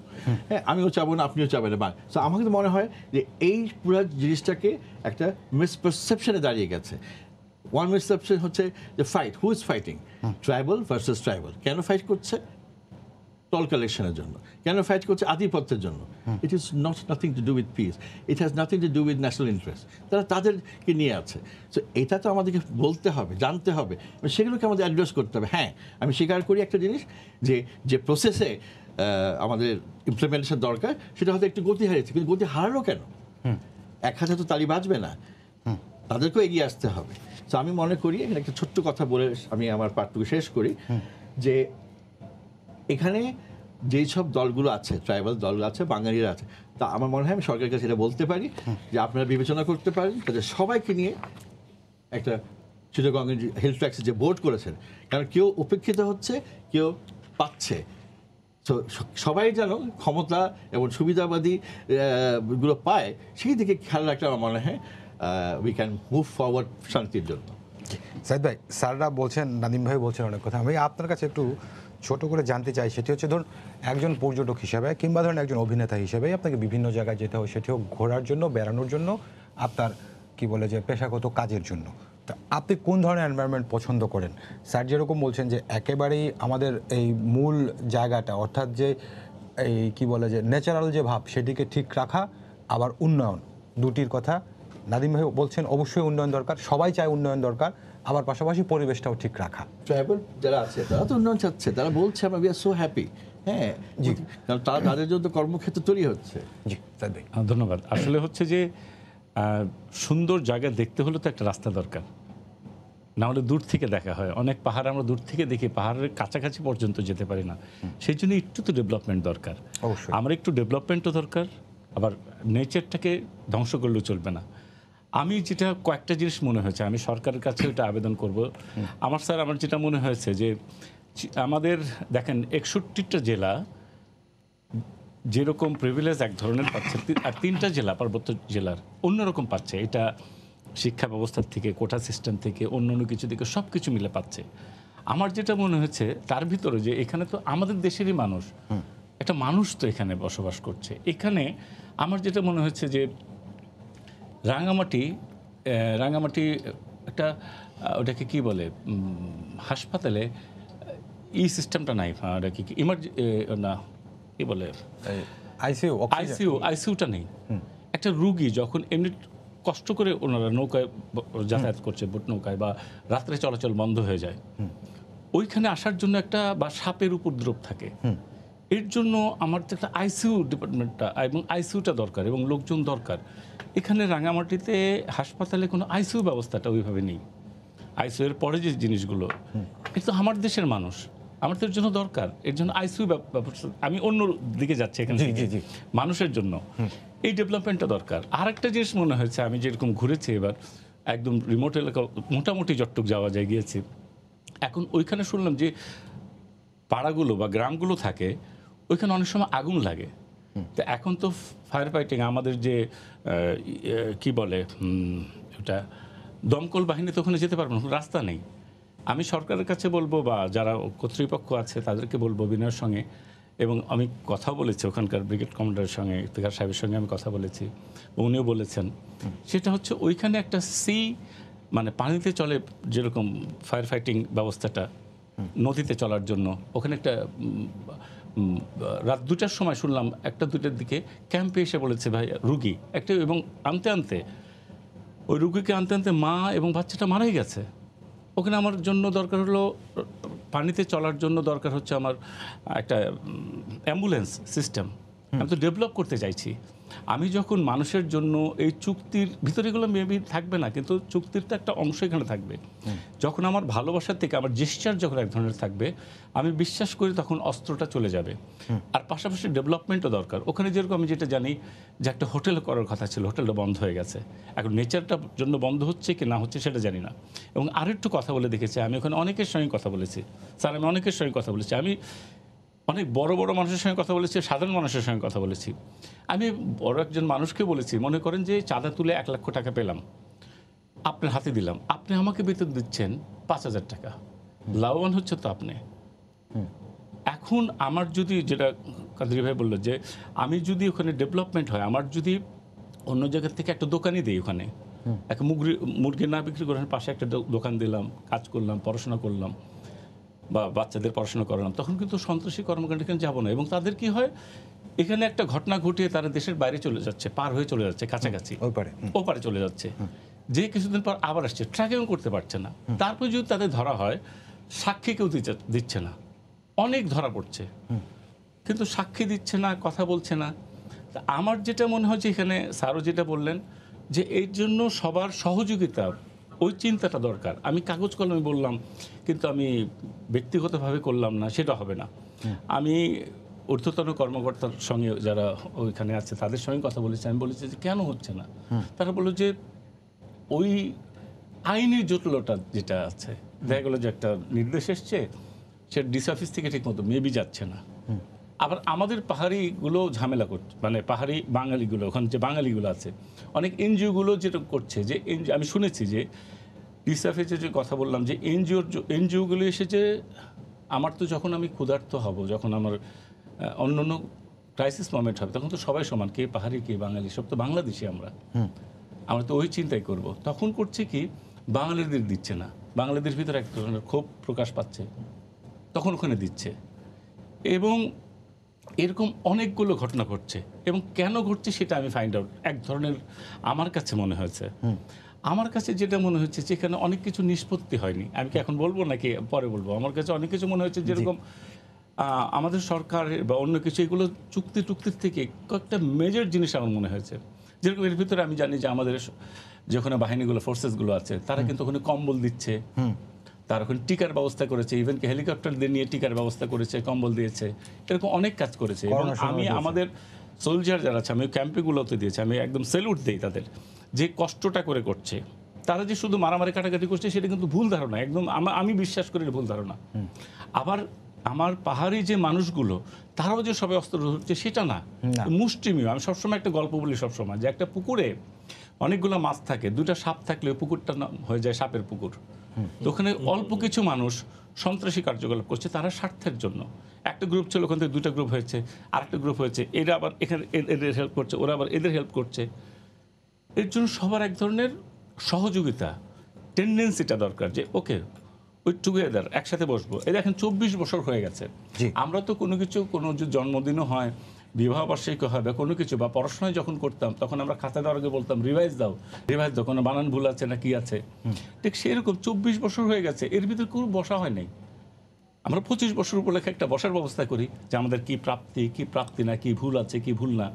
হ্যাঁ আমিও চাবো না আপনিও চাবেন না সো আমাকে তো মনে হয় যে এই পুরো জিনিসটাকে একটা মিসপারসেপশনে দাঁড়িয়ে গেছে ওয়ান মিসপারসেপশন হচ্ছে যে fight who is fighting tribal versus tribal কেন ফাইট করছে টল কালেকশনের জন্য কেন ফাইট করছে আধিপত্যের জন্য it is not nothing to do with peace it has nothing to do with national interest তারা তাদেরকে নিয়ে আছে তো এটা তো আমাদেরকে বলতে হবে জানতে হবে সেগুলোকে আমাদের অ্যাড্রেস করতে হবে হ্যাঁ আমি স্বীকার করি একটা জিনিস যে যে প্রসেসে আমাদের ইমপ্লিমেন্টেশন দরকার সেটা হয়তো একটু গতি হারিয়েছে কিন্তু গতি হারালো কেন এক হাতে তো তালি বাজবে না তাদেরকেও এগিয়ে আসতে হবে তো আমি মনে করি একটা ছোট্ট কথা বলে আমি আমার পাঠটুকু শেষ করি যে এখানে যেই সব দলগুলো আছে ট্রাইবাল দলগুলো আছে বাঙালিরা আছে তা আমার মনে হয় আমি সরকারকে সেটা বলতে পারি যে আপনারা বিবেচনা করতে পারেন তাদের সবাইকে নিয়ে একটা চিটাগঙ্গের হেলথ ট্যাক্স যে বোর্ড করেছেন কারণ কেউ উপেক্ষিত হচ্ছে কেউ পাচ্ছে তো সবাই যেন ক্ষমতা এবং সুবিধাবাদী গুলো পায় সেই দিকে খেয়াল রাখলে আমার মনে হয় উই ক্যান মুভ ফরওয়ার্ড শান্তির জন্য সাইদ ভাই স্যাররা বলছেন নাদিম ভাই বলছেন অনেক কথা আমি আপনার কাছে একটু ছোট করে জানতে চাই সেটি হচ্ছে ধরুন একজন পর্যটক হিসাবে কিংবা ধরুন একজন অভিনেতা হিসাবে আপনাকে বিভিন্ন জায়গায় যেতে হয় সেটিও ঘোরার জন্য বেড়ানোর জন্য আপনার কি বলে যে পেশাগত কাজের জন্য তা আপনি কোন ধরনের এনভায়রনমেন্ট পছন্দ করেন স্যার যেরকম বলছেন যে একেবারেই আমাদের এই মূল জায়গাটা অর্থাৎ যে এই কি বলে যে ন্যাচারাল যে ভাব সেটিকে ঠিক রাখা আবার উন্নয়ন দুটির কথা নাদিম ভাই বলছেন অবশ্যই উন্নয়ন দরকার সবাই চায় উন্নয়ন দরকার আবার পাশাপাশি পরিবেশটাও ঠিক রাখা ট্রাইবাল যারা আছে তারা তো উন্নয়ন চাচ্ছে তারা বলছে আমরা উই আর সো হ্যাপি হ্যাঁ জি তারা তাদের জন্য কর্মক্ষেত্র তৈরি হচ্ছে জি ধন্যবাদ আসলে হচ্ছে যে সুন্দর জায়গা দেখতে হলে তো একটা রাস্তা দরকার না হলে দূর থেকে দেখা হয় অনেক পাহাড় আমরা দূর থেকে দেখি পাহাড়ের কাছাকাছি পর্যন্ত যেতে পারি না সেই জন্য একটু তো ডেভেলপমেন্ট দরকার আমার একটু ডেভেলপমেন্টও দরকার আবার নেচারটাকে ধ্বংস করলেও চলবে না আমি যেটা কয়েকটা জিনিস মনে হয়েছে আমি সরকারের কাছে এটা আবেদন করব আমার স্যার আমার যেটা মনে হয়েছে যে আমাদের দেখেন একষট্টিটা জেলা যেরকম প্রিভিলেজ এক ধরনের পাচ্ছে আর তিনটা জেলা পার্বত্য জেলার অন্যরকম পাচ্ছে এটা শিক্ষা ব্যবস্থার থেকে কোটা সিস্টেম থেকে অন্য অন্য কিছু থেকে সব কিছু মিলে পাচ্ছে আমার যেটা মনে হচ্ছে তার ভিতরে যে এখানে তো আমাদের দেশেরই মানুষ একটা মানুষ তো এখানে বসবাস করছে এখানে আমার যেটা মনে হচ্ছে যে রাঙামাটি রাঙামাটি একটা ওটাকে কি বলে হাসপাতালে ই সিস্টেমটা নাই ওটাকে কি ইমার্জি না কি বলে আইসিউ আইসিউ আইসিউটা নেই একটা রুগী যখন এমনি কষ্ট করে ওনারা নৌকায় যাতায়াত করছে বোট নৌকায় বা রাত্রে চলাচল বন্ধ হয়ে যায় ওইখানে আসার জন্য একটা বা সাপের উপদ্রব থাকে এর জন্য আমার তো একটা আইসিউ ডিপার্টমেন্টটা এবং আইসিউটা দরকার এবং লোকজন দরকার এখানে রাঙামাটিতে হাসপাতালে কোনো আইসিউ ব্যবস্থাটা ওইভাবে নেই আইসিউ এর পরে যে জিনিসগুলো এটা তো আমার দেশের মানুষ আমার তো এর জন্য দরকার এর জন্য আইসিউ ব্যবস্থা আমি অন্য দিকে যাচ্ছি এখানে মানুষের জন্য এই ডেভেলপমেন্টটা দরকার আর একটা জিনিস মনে হয়েছে আমি যেরকম ঘুরেছি এবার একদম রিমোট এলাকা মোটামুটি যটটুক যাওয়া যায় গিয়েছি এখন ওইখানে শুনলাম যে পাড়াগুলো বা গ্রামগুলো থাকে ওইখানে অনেক সময় আগুন লাগে তো এখন তো ফায়ার ফাইটিং আমাদের যে কি বলে ওটা দমকল বাহিনী তো ওখানে যেতে পারবে না রাস্তা নেই আমি সরকারের কাছে বলবো বা যারা কর্তৃপক্ষ আছে তাদেরকে বলবো বিনয়ের সঙ্গে এবং আমি কথা বলেছি ওখানকার ব্রিগেড কমান্ডারের সঙ্গে ইফতেখার সাহেবের সঙ্গে আমি কথা বলেছি উনিও বলেছেন সেটা হচ্ছে ওইখানে একটা সি মানে পানিতে চলে যেরকম ফায়ার ফাইটিং ব্যবস্থাটা নদীতে চলার জন্য ওখানে একটা রাত দুটার সময় শুনলাম একটা দুটার দিকে ক্যাম্পে এসে বলেছে ভাই রুগী একটা এবং আনতে আনতে ওই রুগীকে আনতে আনতে মা এবং বাচ্চাটা মারাই গেছে ওখানে আমার জন্য দরকার হলো পানিতে চলার জন্য দরকার হচ্ছে আমার একটা অ্যাম্বুলেন্স সিস্টেম আমি তো ডেভেলপ করতে চাইছি আমি যখন মানুষের জন্য এই চুক্তির ভিতরে এগুলো মেবি থাকবে না কিন্তু চুক্তির তো একটা অংশ এখানে থাকবে যখন আমার ভালোবাসার থেকে আমার জেস্টার যখন এক ধরনের থাকবে আমি বিশ্বাস করি তখন অস্ত্রটা চলে যাবে আর পাশাপাশি ডেভেলপমেন্টও দরকার ওখানে যেরকম আমি যেটা জানি যে একটা হোটেল করার কথা ছিল হোটেলটা বন্ধ হয়ে গেছে এখন নেচারটার জন্য বন্ধ হচ্ছে কি না হচ্ছে সেটা জানি না এবং আরেকটু কথা বলে দেখেছি আমি ওখানে অনেকের সঙ্গে কথা বলেছি স্যার আমি অনেকের সঙ্গে কথা বলেছি আমি অনেক বড় বড় মানুষের সঙ্গে কথা বলেছি সাধারণ মানুষের সঙ্গে কথা বলেছি আমি বড় একজন মানুষকে বলেছি মনে করেন যে চাঁদা তুলে এক লক্ষ টাকা পেলাম আপনার হাতে দিলাম আপনি আমাকে বেতন দিচ্ছেন পাঁচ হাজার টাকা লাভবান হচ্ছে তো আপনি এখন আমার যদি যেটা কাদরি ভাই বললো যে আমি যদি ওখানে ডেভেলপমেন্ট হয় আমার যদি অন্য জায়গার থেকে একটা দোকানই দিই ওখানে এক মুরগি মুরগি না বিক্রি করেন পাশে একটা দোকান দিলাম কাজ করলাম পড়াশোনা করলাম বা বাচ্চাদের পড়াশোনা করালাম তখন কিন্তু সন্ত্রাসী কর্মকাণ্ডে এখানে যাবো না এবং তাদের কি হয় এখানে একটা ঘটনা ঘটিয়ে তারা দেশের বাইরে চলে যাচ্ছে পার হয়ে চলে যাচ্ছে কাছাকাছি ওপারে ওপারে চলে যাচ্ছে যে কিছুদিন পর আবার আসছে ট্র্যাকিং করতে পারছে না তারপর যদি তাদের ধরা হয় সাক্ষী কেউ দিচ্ছে না অনেক ধরা পড়ছে কিন্তু সাক্ষী দিচ্ছে না কথা বলছে না আমার যেটা মনে হয় যে এখানে স্যারও যেটা বললেন যে এর জন্য সবার সহযোগিতা ওই চিন্তাটা দরকার আমি কাগজ কলমে বললাম কিন্তু আমি ব্যক্তিগতভাবে করলাম না সেটা হবে না আমি ঊর্ধ্বতন কর্মকর্তার সঙ্গে যারা ওইখানে আছে তাদের সঙ্গে কথা বলেছি আমি বলেছি যে কেন হচ্ছে না তারা বলল যে ওই আইনের জটিলতা যেটা আছে দেখা গেলো যে একটা নির্দেশ এসছে সে ডিস অফিস থেকে ঠিক মতো মেবি যাচ্ছে না আবার আমাদের পাহাড়িগুলো ঝামেলা করছে মানে পাহাড়ি বাঙালিগুলো ওখানে যে বাঙালিগুলো আছে অনেক এনজিওগুলো যেটা করছে যে আমি শুনেছি যে ডিসাফেজে যে কথা বললাম যে এনজিওর এনজিওগুলো এসে যে আমার তো যখন আমি ক্ষুধার্ত হব যখন আমার অন্য অন্য ক্রাইসিস মোমেন্ট হবে তখন তো সবাই সমান কে পাহাড়ি কে বাঙালি সব তো বাংলাদেশি আমরা আমরা তো ওই চিন্তাই করব তখন করছে কি বাঙালিদের দিচ্ছে না বাঙালিদের ভিতরে এক ধরনের ক্ষোভ প্রকাশ পাচ্ছে তখন ওখানে দিচ্ছে এবং এরকম অনেকগুলো ঘটনা ঘটছে এবং কেন ঘটছে সেটা আমি ফাইন্ড আউট এক ধরনের আমার কাছে মনে হয়েছে আমার কাছে যেটা মনে হচ্ছে যেখানে অনেক কিছু নিষ্পত্তি হয়নি আমি কি এখন বলবো নাকি পরে বলবো আমার কাছে অনেক কিছু মনে হচ্ছে যেরকম আমাদের সরকার বা অন্য কিছু এগুলো চুক্তি টুক্তির থেকে কয়েকটা মেজর জিনিস আমার মনে হয়েছে যেরকম এর ভিতরে আমি জানি যে আমাদের যেখানে বাহিনীগুলো ফোর্সেসগুলো আছে তারা কিন্তু ওখানে কম্বল দিচ্ছে তার এখন টিকার ব্যবস্থা করেছে ইভেন হেলিকপ্টারদের নিয়ে টিকার ব্যবস্থা করেছে কম্বল দিয়েছে এরকম অনেক কাজ করেছে এবং আমি আমাদের সোলজার যারা আছে আমি ক্যাম্পেগুলোতে দিয়েছি আমি একদম সেলুট দিই তাদের যে কষ্টটা করে করছে তারা যে শুধু মারামারি কাটাকাটি করছে সেটা কিন্তু ভুল ধারণা একদম আমি বিশ্বাস করি ভুল ধারণা আবার আমার পাহাড়ি যে মানুষগুলো তারাও যে সবাই অস্ত্র ধরছে সেটা না মুষ্টিমীয় আমি সবসময় একটা গল্প বলি সবসময় যে একটা পুকুরে অনেকগুলো মাছ থাকে দুটা সাপ থাকলে পুকুরটা হয়ে যায় সাপের পুকুর ওখানে অল্প কিছু মানুষ সন্ত্রাসী কার্যকলাপ করছে তারা স্বার্থের জন্য একটা গ্রুপ ছিল ওখান থেকে দুটা গ্রুপ হয়েছে আরেকটা গ্রুপ হয়েছে এরা আবার এখানে এদের হেল্প করছে ওরা আবার এদের হেল্প করছে এর জন্য সবার এক ধরনের সহযোগিতা টেন্ডেন্সিটা দরকার যে ওকে ওই টুগেদার একসাথে বসবো এদের এখন চব্বিশ বছর হয়ে গেছে আমরা তো কোনো কিছু কোনো জন্মদিনও হয় বিবাহবার্ষিকী হবে কোনো কিছু বা পড়াশোনায় যখন করতাম তখন আমরা খাতা দেওয়ার আগে বলতাম রিভাইজ দাও রিভাইজ দাও কোনো বানান ভুল আছে না কি আছে ঠিক সেরকম চব্বিশ বছর হয়ে গেছে এর ভিতরে কোনো বসা হয় নাই আমরা পঁচিশ বছর উপলক্ষে একটা বসার ব্যবস্থা করি যে আমাদের কি প্রাপ্তি কি প্রাপ্তি না কি ভুল আছে কি ভুল না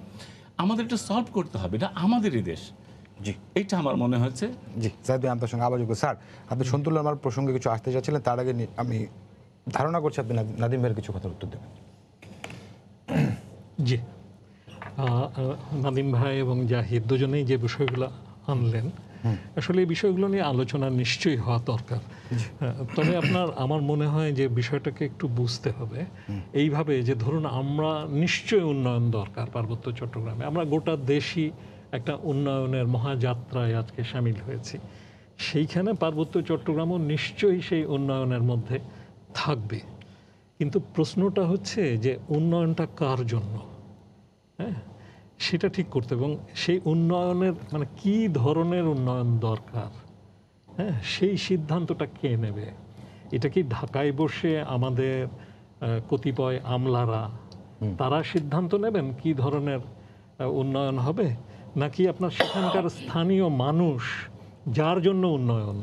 আমাদের এটা সলভ করতে হবে এটা আমাদেরই দেশ জি এইটা আমার মনে হয়েছে জি স্যার আপনার সঙ্গে আবার স্যার আপনি সন্তুল আমার প্রসঙ্গে কিছু আসতে চাচ্ছিলেন তার আগে আমি ধারণা করছি আপনি নাদিম ভাইয়ের কিছু কথার উত্তর দেবেন জি নাদিম ভাই এবং জাহিদ দুজনেই যে বিষয়গুলো আনলেন আসলে এই বিষয়গুলো নিয়ে আলোচনা নিশ্চয়ই হওয়া দরকার তবে আপনার আমার মনে হয় যে বিষয়টাকে একটু বুঝতে হবে এইভাবে যে ধরুন আমরা নিশ্চয়ই উন্নয়ন দরকার পার্বত্য চট্টগ্রামে আমরা গোটা দেশই একটা উন্নয়নের মহাযাত্রায় আজকে সামিল হয়েছি সেইখানে পার্বত্য চট্টগ্রামও নিশ্চয়ই সেই উন্নয়নের মধ্যে থাকবে কিন্তু প্রশ্নটা হচ্ছে যে উন্নয়নটা কার জন্য হ্যাঁ সেটা ঠিক করতে এবং সেই উন্নয়নের মানে কি ধরনের উন্নয়ন দরকার হ্যাঁ সেই সিদ্ধান্তটা কে নেবে এটা কি ঢাকায় বসে আমাদের কতিপয় আমলারা তারা সিদ্ধান্ত নেবেন কি ধরনের উন্নয়ন হবে নাকি আপনার সেখানকার স্থানীয় মানুষ যার জন্য উন্নয়ন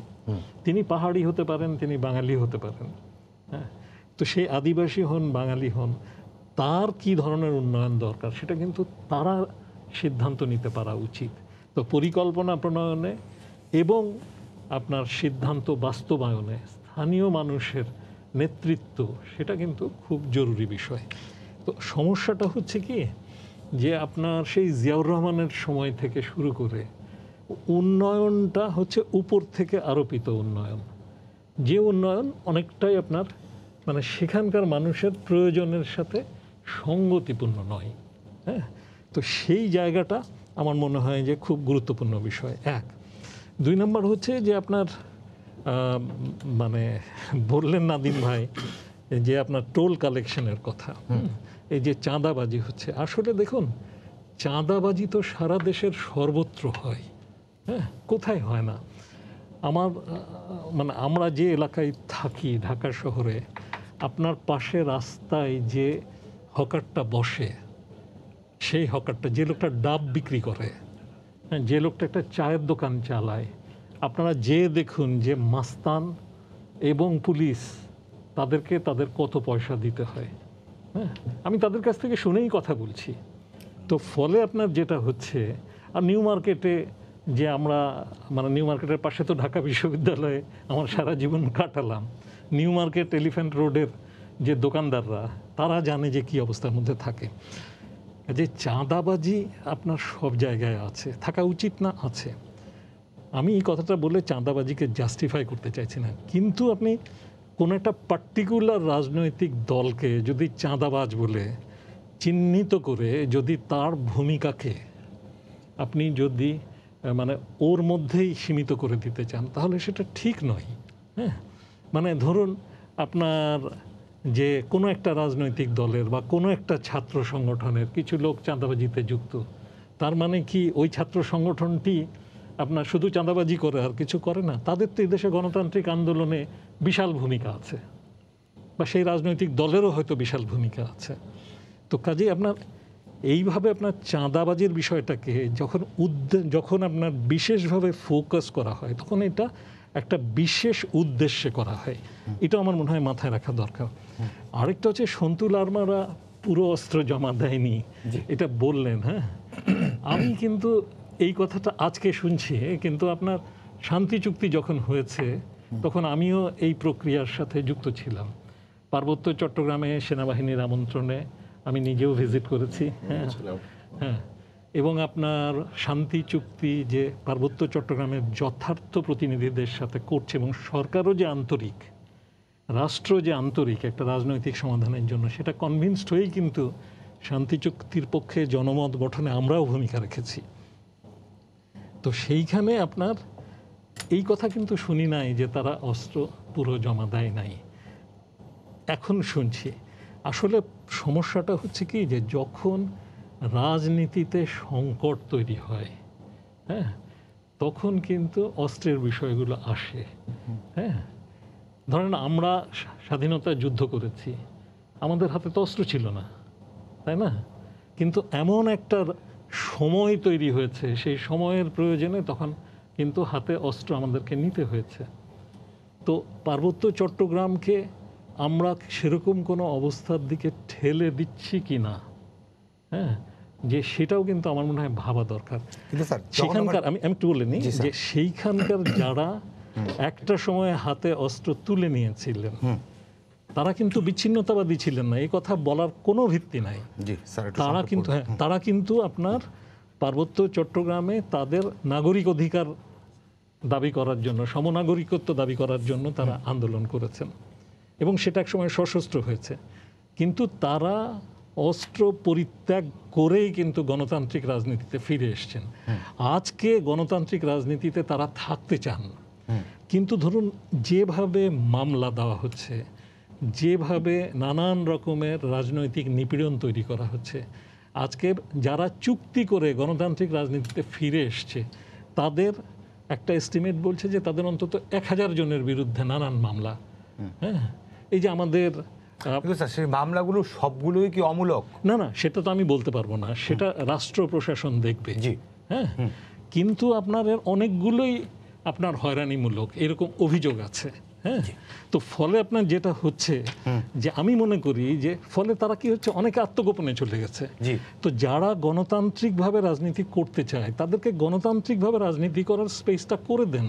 তিনি পাহাড়ি হতে পারেন তিনি বাঙালি হতে পারেন তো সেই আদিবাসী হন বাঙালি হন তার কি ধরনের উন্নয়ন দরকার সেটা কিন্তু তারা সিদ্ধান্ত নিতে পারা উচিত তো পরিকল্পনা প্রণয়নে এবং আপনার সিদ্ধান্ত বাস্তবায়নে স্থানীয় মানুষের নেতৃত্ব সেটা কিন্তু খুব জরুরি বিষয় তো সমস্যাটা হচ্ছে কি যে আপনার সেই জিয়াউর রহমানের সময় থেকে শুরু করে উন্নয়নটা হচ্ছে উপর থেকে আরোপিত উন্নয়ন যে উন্নয়ন অনেকটাই আপনার মানে সেখানকার মানুষের প্রয়োজনের সাথে সঙ্গতিপূর্ণ নয় হ্যাঁ তো সেই জায়গাটা আমার মনে হয় যে খুব গুরুত্বপূর্ণ বিষয় এক দুই নম্বর হচ্ছে যে আপনার মানে বললেন নাদিম ভাই যে আপনার টোল কালেকশনের কথা এই যে চাঁদাবাজি হচ্ছে আসলে দেখুন চাঁদাবাজি তো সারা দেশের সর্বত্র হয় হ্যাঁ কোথায় হয় না আমার মানে আমরা যে এলাকায় থাকি ঢাকা শহরে আপনার পাশে রাস্তায় যে হকারটা বসে সেই হকারটা যে লোকটা ডাব বিক্রি করে হ্যাঁ, যে লোকটা একটা চায়ের দোকান চালায় আপনারা যে দেখুন যে মাস্তান এবং পুলিশ তাদেরকে তাদের কত পয়সা দিতে হয় হ্যাঁ আমি তাদের কাছ থেকে শুনেই কথা বলছি তো ফলে আপনার যেটা হচ্ছে আর নিউ মার্কেটে যে আমরা মানে নিউ মার্কেটের পাশে তো ঢাকা বিশ্ববিদ্যালয়ে আমার সারা জীবন কাটালাম নিউ মার্কেট এলিফ্যান্ট রোডের যে দোকানদাররা তারা জানে যে কি অবস্থার মধ্যে থাকে যে চাঁদাবাজি আপনার সব জায়গায় আছে থাকা উচিত না আছে আমি এই কথাটা বলে চাঁদাবাজিকে জাস্টিফাই করতে চাইছি না কিন্তু আপনি কোনো একটা পার্টিকুলার রাজনৈতিক দলকে যদি চাঁদাবাজ বলে চিহ্নিত করে যদি তার ভূমিকাকে আপনি যদি মানে ওর মধ্যেই সীমিত করে দিতে চান তাহলে সেটা ঠিক নয় হ্যাঁ মানে ধরুন আপনার যে কোনো একটা রাজনৈতিক দলের বা কোনো একটা ছাত্র সংগঠনের কিছু লোক চাঁদাবাজিতে যুক্ত তার মানে কি ওই ছাত্র সংগঠনটি আপনার শুধু চাঁদাবাজি করে আর কিছু করে না তাদের তো দেশে গণতান্ত্রিক আন্দোলনে বিশাল ভূমিকা আছে বা সেই রাজনৈতিক দলেরও হয়তো বিশাল ভূমিকা আছে তো কাজে আপনার এইভাবে আপনার চাঁদাবাজির বিষয়টাকে যখন উদ্ যখন আপনার বিশেষভাবে ফোকাস করা হয় তখন এটা একটা বিশেষ উদ্দেশ্যে করা হয় এটা আমার মনে হয় মাথায় রাখা দরকার আরেকটা হচ্ছে সন্তু লার্মারা পুরো অস্ত্র জমা দেয়নি এটা বললেন হ্যাঁ আমি কিন্তু এই কথাটা আজকে শুনছি কিন্তু আপনার শান্তি চুক্তি যখন হয়েছে তখন আমিও এই প্রক্রিয়ার সাথে যুক্ত ছিলাম পার্বত্য চট্টগ্রামে সেনাবাহিনীর আমন্ত্রণে আমি নিজেও ভিজিট করেছি হ্যাঁ হ্যাঁ এবং আপনার শান্তি চুক্তি যে পার্বত্য চট্টগ্রামের যথার্থ প্রতিনিধিদের সাথে করছে এবং সরকারও যে আন্তরিক রাষ্ট্র যে আন্তরিক একটা রাজনৈতিক সমাধানের জন্য সেটা কনভিনসড হয়েই কিন্তু শান্তি চুক্তির পক্ষে জনমত গঠনে আমরাও ভূমিকা রেখেছি তো সেইখানে আপনার এই কথা কিন্তু শুনি নাই যে তারা অস্ত্র পুরো জমা দেয় নাই এখন শুনছি আসলে সমস্যাটা হচ্ছে কি যে যখন রাজনীতিতে সংকট তৈরি হয় হ্যাঁ তখন কিন্তু অস্ত্রের বিষয়গুলো আসে হ্যাঁ ধরেন আমরা স্বাধীনতায় যুদ্ধ করেছি আমাদের হাতে তো অস্ত্র ছিল না তাই না কিন্তু এমন একটা সময় তৈরি হয়েছে সেই সময়ের প্রয়োজনে তখন কিন্তু হাতে অস্ত্র আমাদেরকে নিতে হয়েছে তো পার্বত্য চট্টগ্রামকে আমরা সেরকম কোনো অবস্থার দিকে ঠেলে দিচ্ছি কি না হ্যাঁ যে সেটাও কিন্তু আমার মনে হয় ভাবা দরকার সেখানকার আমি আমি একটু বলিনি নিই যে সেইখানকার যারা একটা সময় হাতে অস্ত্র তুলে নিয়েছিলেন তারা কিন্তু বিচ্ছিন্নতাবাদী ছিলেন না এই কথা বলার কোনো ভিত্তি নাই তারা কিন্তু হ্যাঁ তারা কিন্তু আপনার পার্বত্য চট্টগ্রামে তাদের নাগরিক অধিকার দাবি করার জন্য সমনাগরিকত্ব দাবি করার জন্য তারা আন্দোলন করেছেন এবং সেটা এক সময় সশস্ত্র হয়েছে কিন্তু তারা অস্ত্র পরিত্যাগ করেই কিন্তু গণতান্ত্রিক রাজনীতিতে ফিরে এসছেন আজকে গণতান্ত্রিক রাজনীতিতে তারা থাকতে চান কিন্তু ধরুন যেভাবে মামলা দেওয়া হচ্ছে যেভাবে নানান রকমের রাজনৈতিক নিপীড়ন তৈরি করা হচ্ছে আজকে যারা চুক্তি করে গণতান্ত্রিক রাজনীতিতে ফিরে এসছে তাদের একটা এস্টিমেট বলছে যে তাদের অন্তত এক হাজার জনের বিরুদ্ধে নানান মামলা হ্যাঁ এই যে আমাদের কিন্তু স্যার সেই মামলাগুলো সবগুলোই কি অমূলক না না সেটা তো আমি বলতে পারবো না সেটা রাষ্ট্র প্রশাসন দেখবে জি হ্যাঁ কিন্তু আপনার অনেকগুলোই আপনার হয়রানিমূলক এরকম অভিযোগ আছে হ্যাঁ তো ফলে আপনার যেটা হচ্ছে যে আমি মনে করি যে ফলে তারা কি হচ্ছে অনেকে আত্মগোপনে চলে গেছে তো যারা গণতান্ত্রিকভাবে রাজনীতি করতে চায় তাদেরকে গণতান্ত্রিকভাবে রাজনীতি করার স্পেসটা করে দেন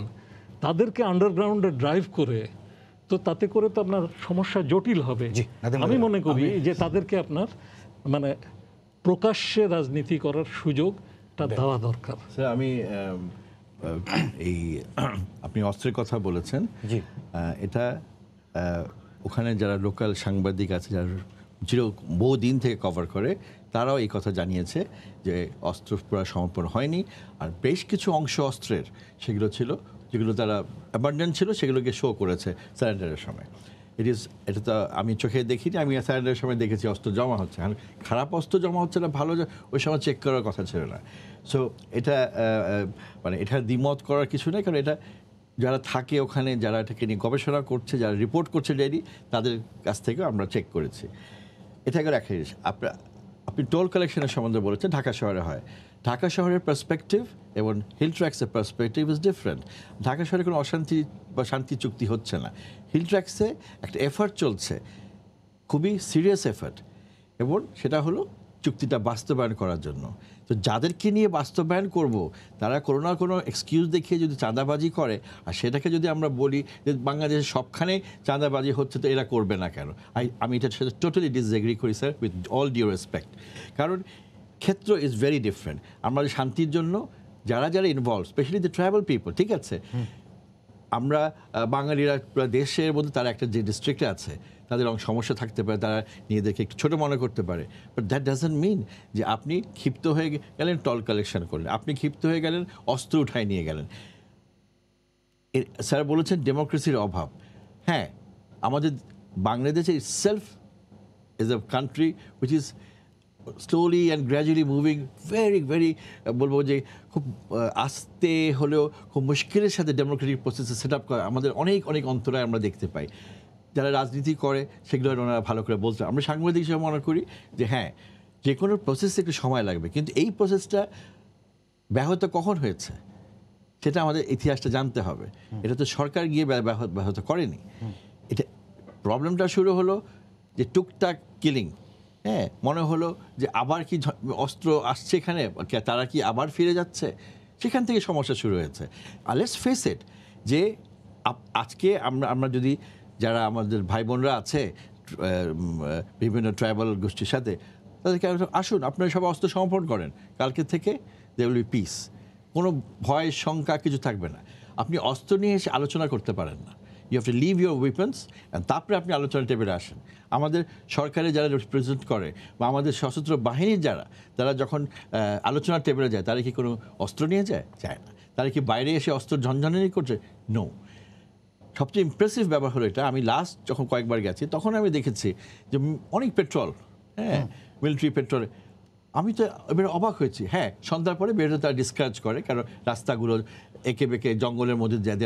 তাদেরকে আন্ডারগ্রাউন্ডে ড্রাইভ করে তো তাতে করে তো আপনার সমস্যা জটিল হবে আমি মনে করি যে তাদেরকে আপনার মানে প্রকাশ্যে রাজনীতি করার সুযোগটা দেওয়া দরকার আমি এই [clears throat] আপনি অস্ত্রের কথা বলেছেন এটা ওখানে যারা লোকাল সাংবাদিক আছে যারা চির বহুদিন থেকে কভার করে তারাও এই কথা জানিয়েছে যে অস্ত্র পুরা সমর্পণ হয়নি আর বেশ কিছু অংশ অস্ত্রের সেগুলো ছিল যেগুলো তারা অ্যাবান্ডেন্ট ছিল সেগুলোকে শো করেছে স্যারেন্ডারের সময় ইট ইজ এটা তো আমি চোখে দেখিনি আমি স্যারেন্ডারের সময় দেখেছি অস্ত্র জমা হচ্ছে খারাপ অস্ত্র জমা হচ্ছে না ভালো ওই সময় চেক করার কথা ছিল না সো এটা মানে এটা দ্বিমত করার কিছু নেই কারণ এটা যারা থাকে ওখানে যারা এটাকে নিয়ে গবেষণা করছে যারা রিপোর্ট করছে ডায়েরি তাদের কাছ থেকেও আমরা চেক করেছি এটা গেল একটা জিনিস আপনার আপনি টোল কালেকশনের সম্বন্ধে বলেছেন ঢাকা শহরে হয় ঢাকা শহরের পার্সপেক্টিভ এবং হিল ট্র্যাক্সের পার্সপেক্টিভ ইজ ডিফারেন্ট ঢাকা শহরে কোনো অশান্তি বা শান্তি চুক্তি হচ্ছে না হিল ট্র্যাক্সে একটা এফার্ট চলছে খুবই সিরিয়াস এফার্ট এবং সেটা হলো চুক্তিটা বাস্তবায়ন করার জন্য তো যাদেরকে নিয়ে বাস্তবায়ন করব তারা কোনো না কোনো এক্সকিউজ দেখিয়ে যদি চাঁদাবাজি করে আর সেটাকে যদি আমরা বলি যে বাংলাদেশের সবখানে চাঁদাবাজি হচ্ছে তো এরা করবে না কেন আমি এটার সাথে টোটালি ডিসএগ্রি করি sir with all due respect কারণ ক্ষেত্র ইজ ভেরি ডিফারেন্ট আমরা শান্তির জন্য যারা যারা involve specially the tribal people ঠিক আছে আমরা বাঙালিরা দেশের মধ্যে তারা একটা যে ডিস্ট্রিক্টে আছে তাদের অনেক সমস্যা থাকতে পারে তারা নিজেদেরকে একটু ছোটো মনে করতে পারে বাট দ্যাট ডাজেন্ট মিন যে আপনি ক্ষিপ্ত হয়ে গেলেন টল কালেকশন করলেন আপনি ক্ষিপ্ত হয়ে গেলেন অস্ত্র উঠায় নিয়ে গেলেন স্যার বলেছেন ডেমোক্রেসির অভাব হ্যাঁ আমাদের বাংলাদেশে self is a country which is slowly and gradually moving very very বলবো যে খুব আস্তে হলেও খুব মুশকিলের সাথে ডেমোক্রেটিক প্রসেসে সেট আপ করা আমাদের অনেক অনেক অন্তরায় আমরা দেখতে পাই যারা রাজনীতি করে সেগুলো ওনারা ভালো করে বলতে আমরা সাংবাদিক হিসেবে মনে করি যে হ্যাঁ যে কোনো প্রসেসে একটু সময় লাগবে কিন্তু এই প্রসেসটা ব্যাহত কখন হয়েছে সেটা আমাদের ইতিহাসটা জানতে হবে এটা তো সরকার গিয়ে ব্যাহত করেনি এটা প্রবলেমটা শুরু হলো যে টুকটাক কিলিং হ্যাঁ মনে হলো যে আবার কি অস্ত্র আসছে এখানে তারা কি আবার ফিরে যাচ্ছে সেখান থেকে সমস্যা শুরু হয়েছে আলেস ফেস ইট যে আজকে আমরা আমরা যদি যারা আমাদের ভাই বোনরা আছে বিভিন্ন ট্রাইবাল গোষ্ঠীর সাথে তাদেরকে আসুন আপনারা সব অস্ত্র সমর্পণ করেন কালকে থেকে দে উইল বি পিস কোনো ভয় শঙ্কা কিছু থাকবে না আপনি অস্ত্র নিয়ে এসে আলোচনা করতে পারেন না you have to leave your weapons and তারপরে আপনি আলোচনা টেবিলে আসেন আমাদের সরকারে যারা রিপ্রেজেন্ট করে বা আমাদের সশস্ত্র বাহিনীর যারা তারা যখন আলোচনা টেবিলে যায় তারা কি কোনো অস্ত্র নিয়ে যায় যায় না তারা কি বাইরে এসে অস্ত্র ঝনঝনানি করছে নো সবচেয়ে ইমপ্রেসিভ ব্যাপার হলো এটা আমি লাস্ট যখন কয়েকবার গেছি তখন আমি দেখেছি যে অনেক পেট্রোল হ্যাঁ মিলিটারি পেট্রোল আমি তো এবার অবাক হয়েছি হ্যাঁ সন্ধ্যার পরে বেরোতে তারা ডিসকারেজ করে কারণ রাস্তাগুলো একে বেঁকে জঙ্গলের মধ্যে যেতে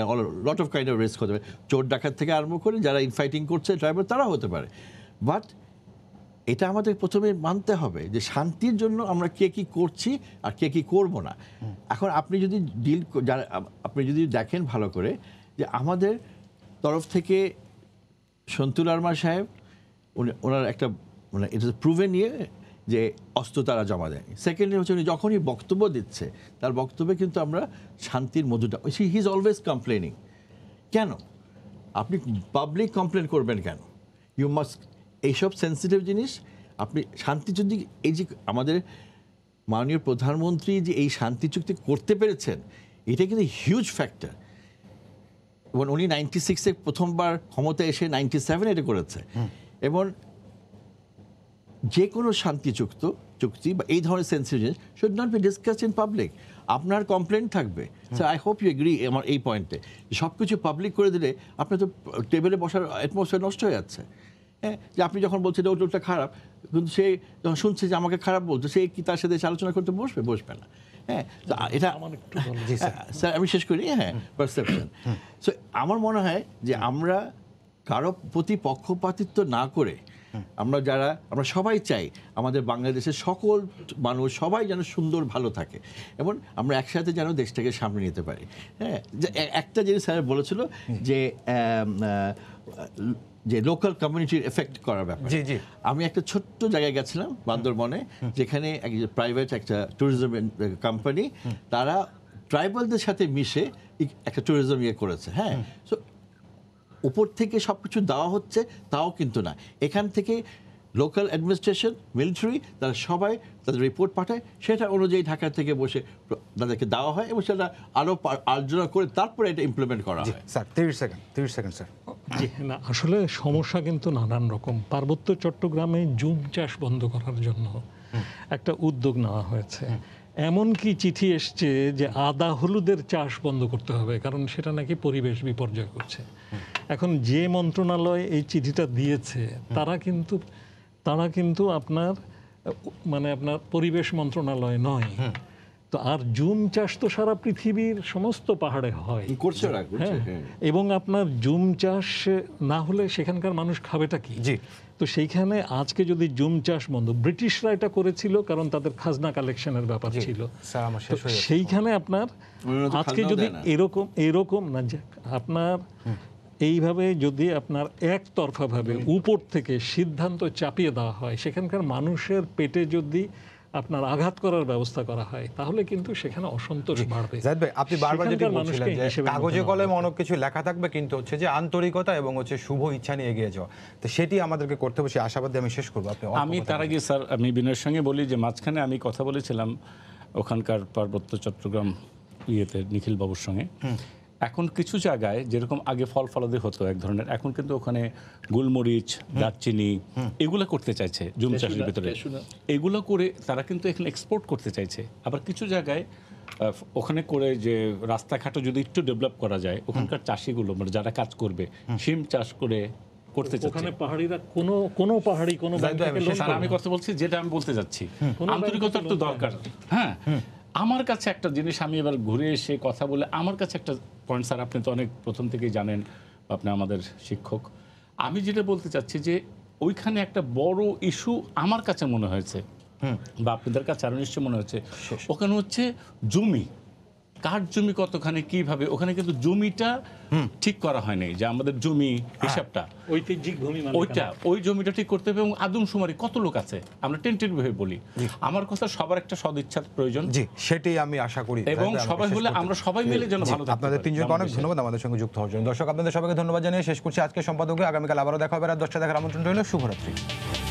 lot of kind of risk হতে পারে চোর ডাকাত থেকে আরম্ভ করে যারা ইনফাইটিং করছে ড্রাইভার তারা হতে পারে বাট এটা আমাদের প্রথমে মানতে হবে যে শান্তির জন্য আমরা কে কি করছি আর কে কি করব না এখন আপনি যদি ডিল যারা আপনি যদি দেখেন ভালো করে যে আমাদের তরফ থেকে সন্তুল লার্মা সাহেব উনি ওনার একটা মানে এটা প্রুভে নিয়ে যে অস্ত্র তারা জমা দেয়নি সেকেন্ডলি হচ্ছে উনি যখনই বক্তব্য দিচ্ছে তার বক্তব্যে কিন্তু আমরা শান্তির মধুটা she he is always complaining কেন আপনি পাবলিক কমপ্লেন করবেন কেন ইউ মাস্ট এইসব সেন্সিটিভ জিনিস আপনি শান্তি যদি এই যে আমাদের মাননীয় প্রধানমন্ত্রী যে এই শান্তি চুক্তি করতে পেরেছেন এটা কিন্তু হিউজ ফ্যাক্টর এবং উনি নাইনটি সিক্সে প্রথমবার ক্ষমতা এসে নাইনটি সেভেন এটা করেছে এবং যে কোনো শান্তিচুক্ত চুক্তি বা এই ধরনের সেন্সিটিভ জিনিস should not be discuss in public আপনার কমপ্লেন থাকবে sir I hope you agree আমার এই পয়েন্টে সব কিছু পাবলিক করে দিলে আপনার তো টেবিলে বসার অ্যাটমসফিয়ার নষ্ট হয়ে যাচ্ছে হ্যাঁ যে আপনি যখন বলছেন ওটা ওটা খারাপ কিন্তু সে যখন শুনছে যে আমাকে খারাপ বলছে সে কি তার সাথে আলোচনা করতে বসবে বসবে না হ্যাঁ এটা স্যার আমি শেষ করি হ্যাঁ পারসেপশন হ্যাঁ, সো আমার মনে হয় যে আমরা কারো প্রতি পক্ষপাতিত্ব না করে আমরা যারা আমরা সবাই চাই আমাদের বাংলাদেশের সকল মানুষ সবাই যেন সুন্দর ভালো থাকে এবং আমরা একসাথে যেন দেশটাকে সামনে নিতে পারি হ্যাঁ একটা জিনিস স্যার বলেছিল যে যে লোকাল কমিউনিটির এফেক্ট করার ব্যাপার জি জি আমি একটা ছোট্ট জায়গায় গেছিলাম বান্দরবনে যেখানে প্রাইভেট একটা ট্যুরিজম কোম্পানি তারা ট্রাইবালদের সাথে মিশে একটা ট্যুরিজম ইয়ে করেছে হ্যাঁ সো উপর থেকে সব কিছু দেওয়া হচ্ছে তাও কিন্তু না এখান থেকে লোকাল অ্যাডমিনিস্ট্রেশন মিলিটারি তারা সবাই তাদের রিপোর্ট পাঠায় সেটা অনুযায়ী ঢাকার থেকে বসে তাদেরকে দেওয়া হয় এবং সেটা আরও আলোচনা করে তারপরে এটা ইমপ্লিমেন্ট করা হয় স্যার তিরিশ সেকেন্ড তিরিশ সেকেন্ড স্যার জি না আসলে সমস্যা কিন্তু নানান রকম পার্বত্য চট্টগ্রামে জুম চাষ বন্ধ করার জন্য একটা উদ্যোগ নেওয়া হয়েছে এমন কি চিঠি এসছে যে আদা হলুদের চাষ বন্ধ করতে হবে কারণ সেটা নাকি পরিবেশ বিপর্যয় করছে এখন যে মন্ত্রণালয় এই চিঠিটা দিয়েছে তারা কিন্তু তারা কিন্তু আপনার মানে আপনার পরিবেশ মন্ত্রণালয় নয় তো আর জুম চাষ তো সারা পৃথিবীর সমস্ত পাহাড়ে হয় করছে হ্যাঁ, হ্যাঁ। এবং আপনার জুম চাষ না হলে সেখানকার মানুষ খাবেটা কি জি তো সেইখানে আজকে যদি জুম চাষ বন্ধ ব্রিটিশরা এটা করেছিল কারণ তাদের খাজনা কালেকশনের ব্যাপার ছিল সেইখানে আপনার আজকে যদি এরকম এরকম না যাক আপনার এইভাবে যদি আপনার একতরফাভাবে উপর থেকে সিদ্ধান্ত চাপিয়ে দেওয়া হয় সেখানকার মানুষের পেটে যদি আপনার আঘাত করার ব্যবস্থা করা হয় তাহলে কিন্তু সেখানে অসন্তোষ বাড়বে ভাই আপনি বারবার যেটি বলছিলেন যে কাগজে কলমে অনেক কিছু লেখা থাকবে কিন্তু হচ্ছে যে আন্তরিকতা এবং হচ্ছে শুভ ইচ্ছা নিয়ে এগিয়ে যাওয়া তো সেটি আমাদেরকে করতে হবে সেই আশাবাদে আমি শেষ করবো আপনি আমি তার আগে স্যার আমি বিনয়ের সঙ্গে বলি যে মাঝখানে আমি কথা বলেছিলাম ওখানকার পার্বত্য চট্টগ্রাম ইয়েতে নিখিল বাবুর সঙ্গে এখন কিছু জায়গায় যেরকম আগে ফল ফলাদি হতো এক ধরনের এখন কিন্তু ওখানে গোলমরিচ দারচিনি এগুলো করতে চাইছে জুম চাষের ভিতরে এগুলো করে তারা কিন্তু এখানে এক্সপোর্ট করতে চাইছে আবার কিছু জায়গায় ওখানে করে যে রাস্তাঘাটও যদি একটু ডেভেলপ করা যায় ওখানকার চাষিগুলো মানে যারা কাজ করবে সিম চাষ করে করতে ওখানে পাহাড়িরা কোনো কোনো পাহাড়ি আমি কথা বলছি যেটা আমি বলতে যাচ্ছি আন্তরিকতার তো দরকার হ্যাঁ আমার কাছে একটা জিনিস আমি এবার ঘুরে এসে কথা বলে আমার কাছে একটা পয়েন্ট স্যার আপনি তো অনেক প্রথম থেকেই জানেন আপনি আমাদের শিক্ষক আমি যেটা বলতে চাচ্ছি যে ওইখানে একটা বড় ইস্যু আমার কাছে মনে হয়েছে বা আপনাদের কাছে আরও নিশ্চয় মনে হচ্ছে ওখানে হচ্ছে জমি কার জমি কতখানে কিভাবে ওখানে কিন্তু জমিটা ঠিক করা হয়নি যে আমাদের জমি হ্যাঁ। হিসাবটা ঐতিহ্যিক ভূমি মানে ওইটা ওই জমিটা ঠিক করতে হবে এবং আদমশুমারি কত লোক আছে আমরা টেন্টেড ভাবে বলি আমার কথা সবার একটা সদিচ্ছার প্রয়োজন জি সেটাই আমি আশা করি এবং সবাই হলে আমরা সবাই মিলে যেন ভালো আপনাদের তিনজনকে অনেক ধন্যবাদ আমাদের সঙ্গে যুক্ত হওয়ার জন্য দর্শক আপনাদের সবাইকে ধন্যবাদ জানিয়ে শেষ করছি আজকে সম্পাদকে আগামীকাল আবারও দেখা হবে আর দশটা দেখার আমন্ত্রণ রইল শুভরাত্রি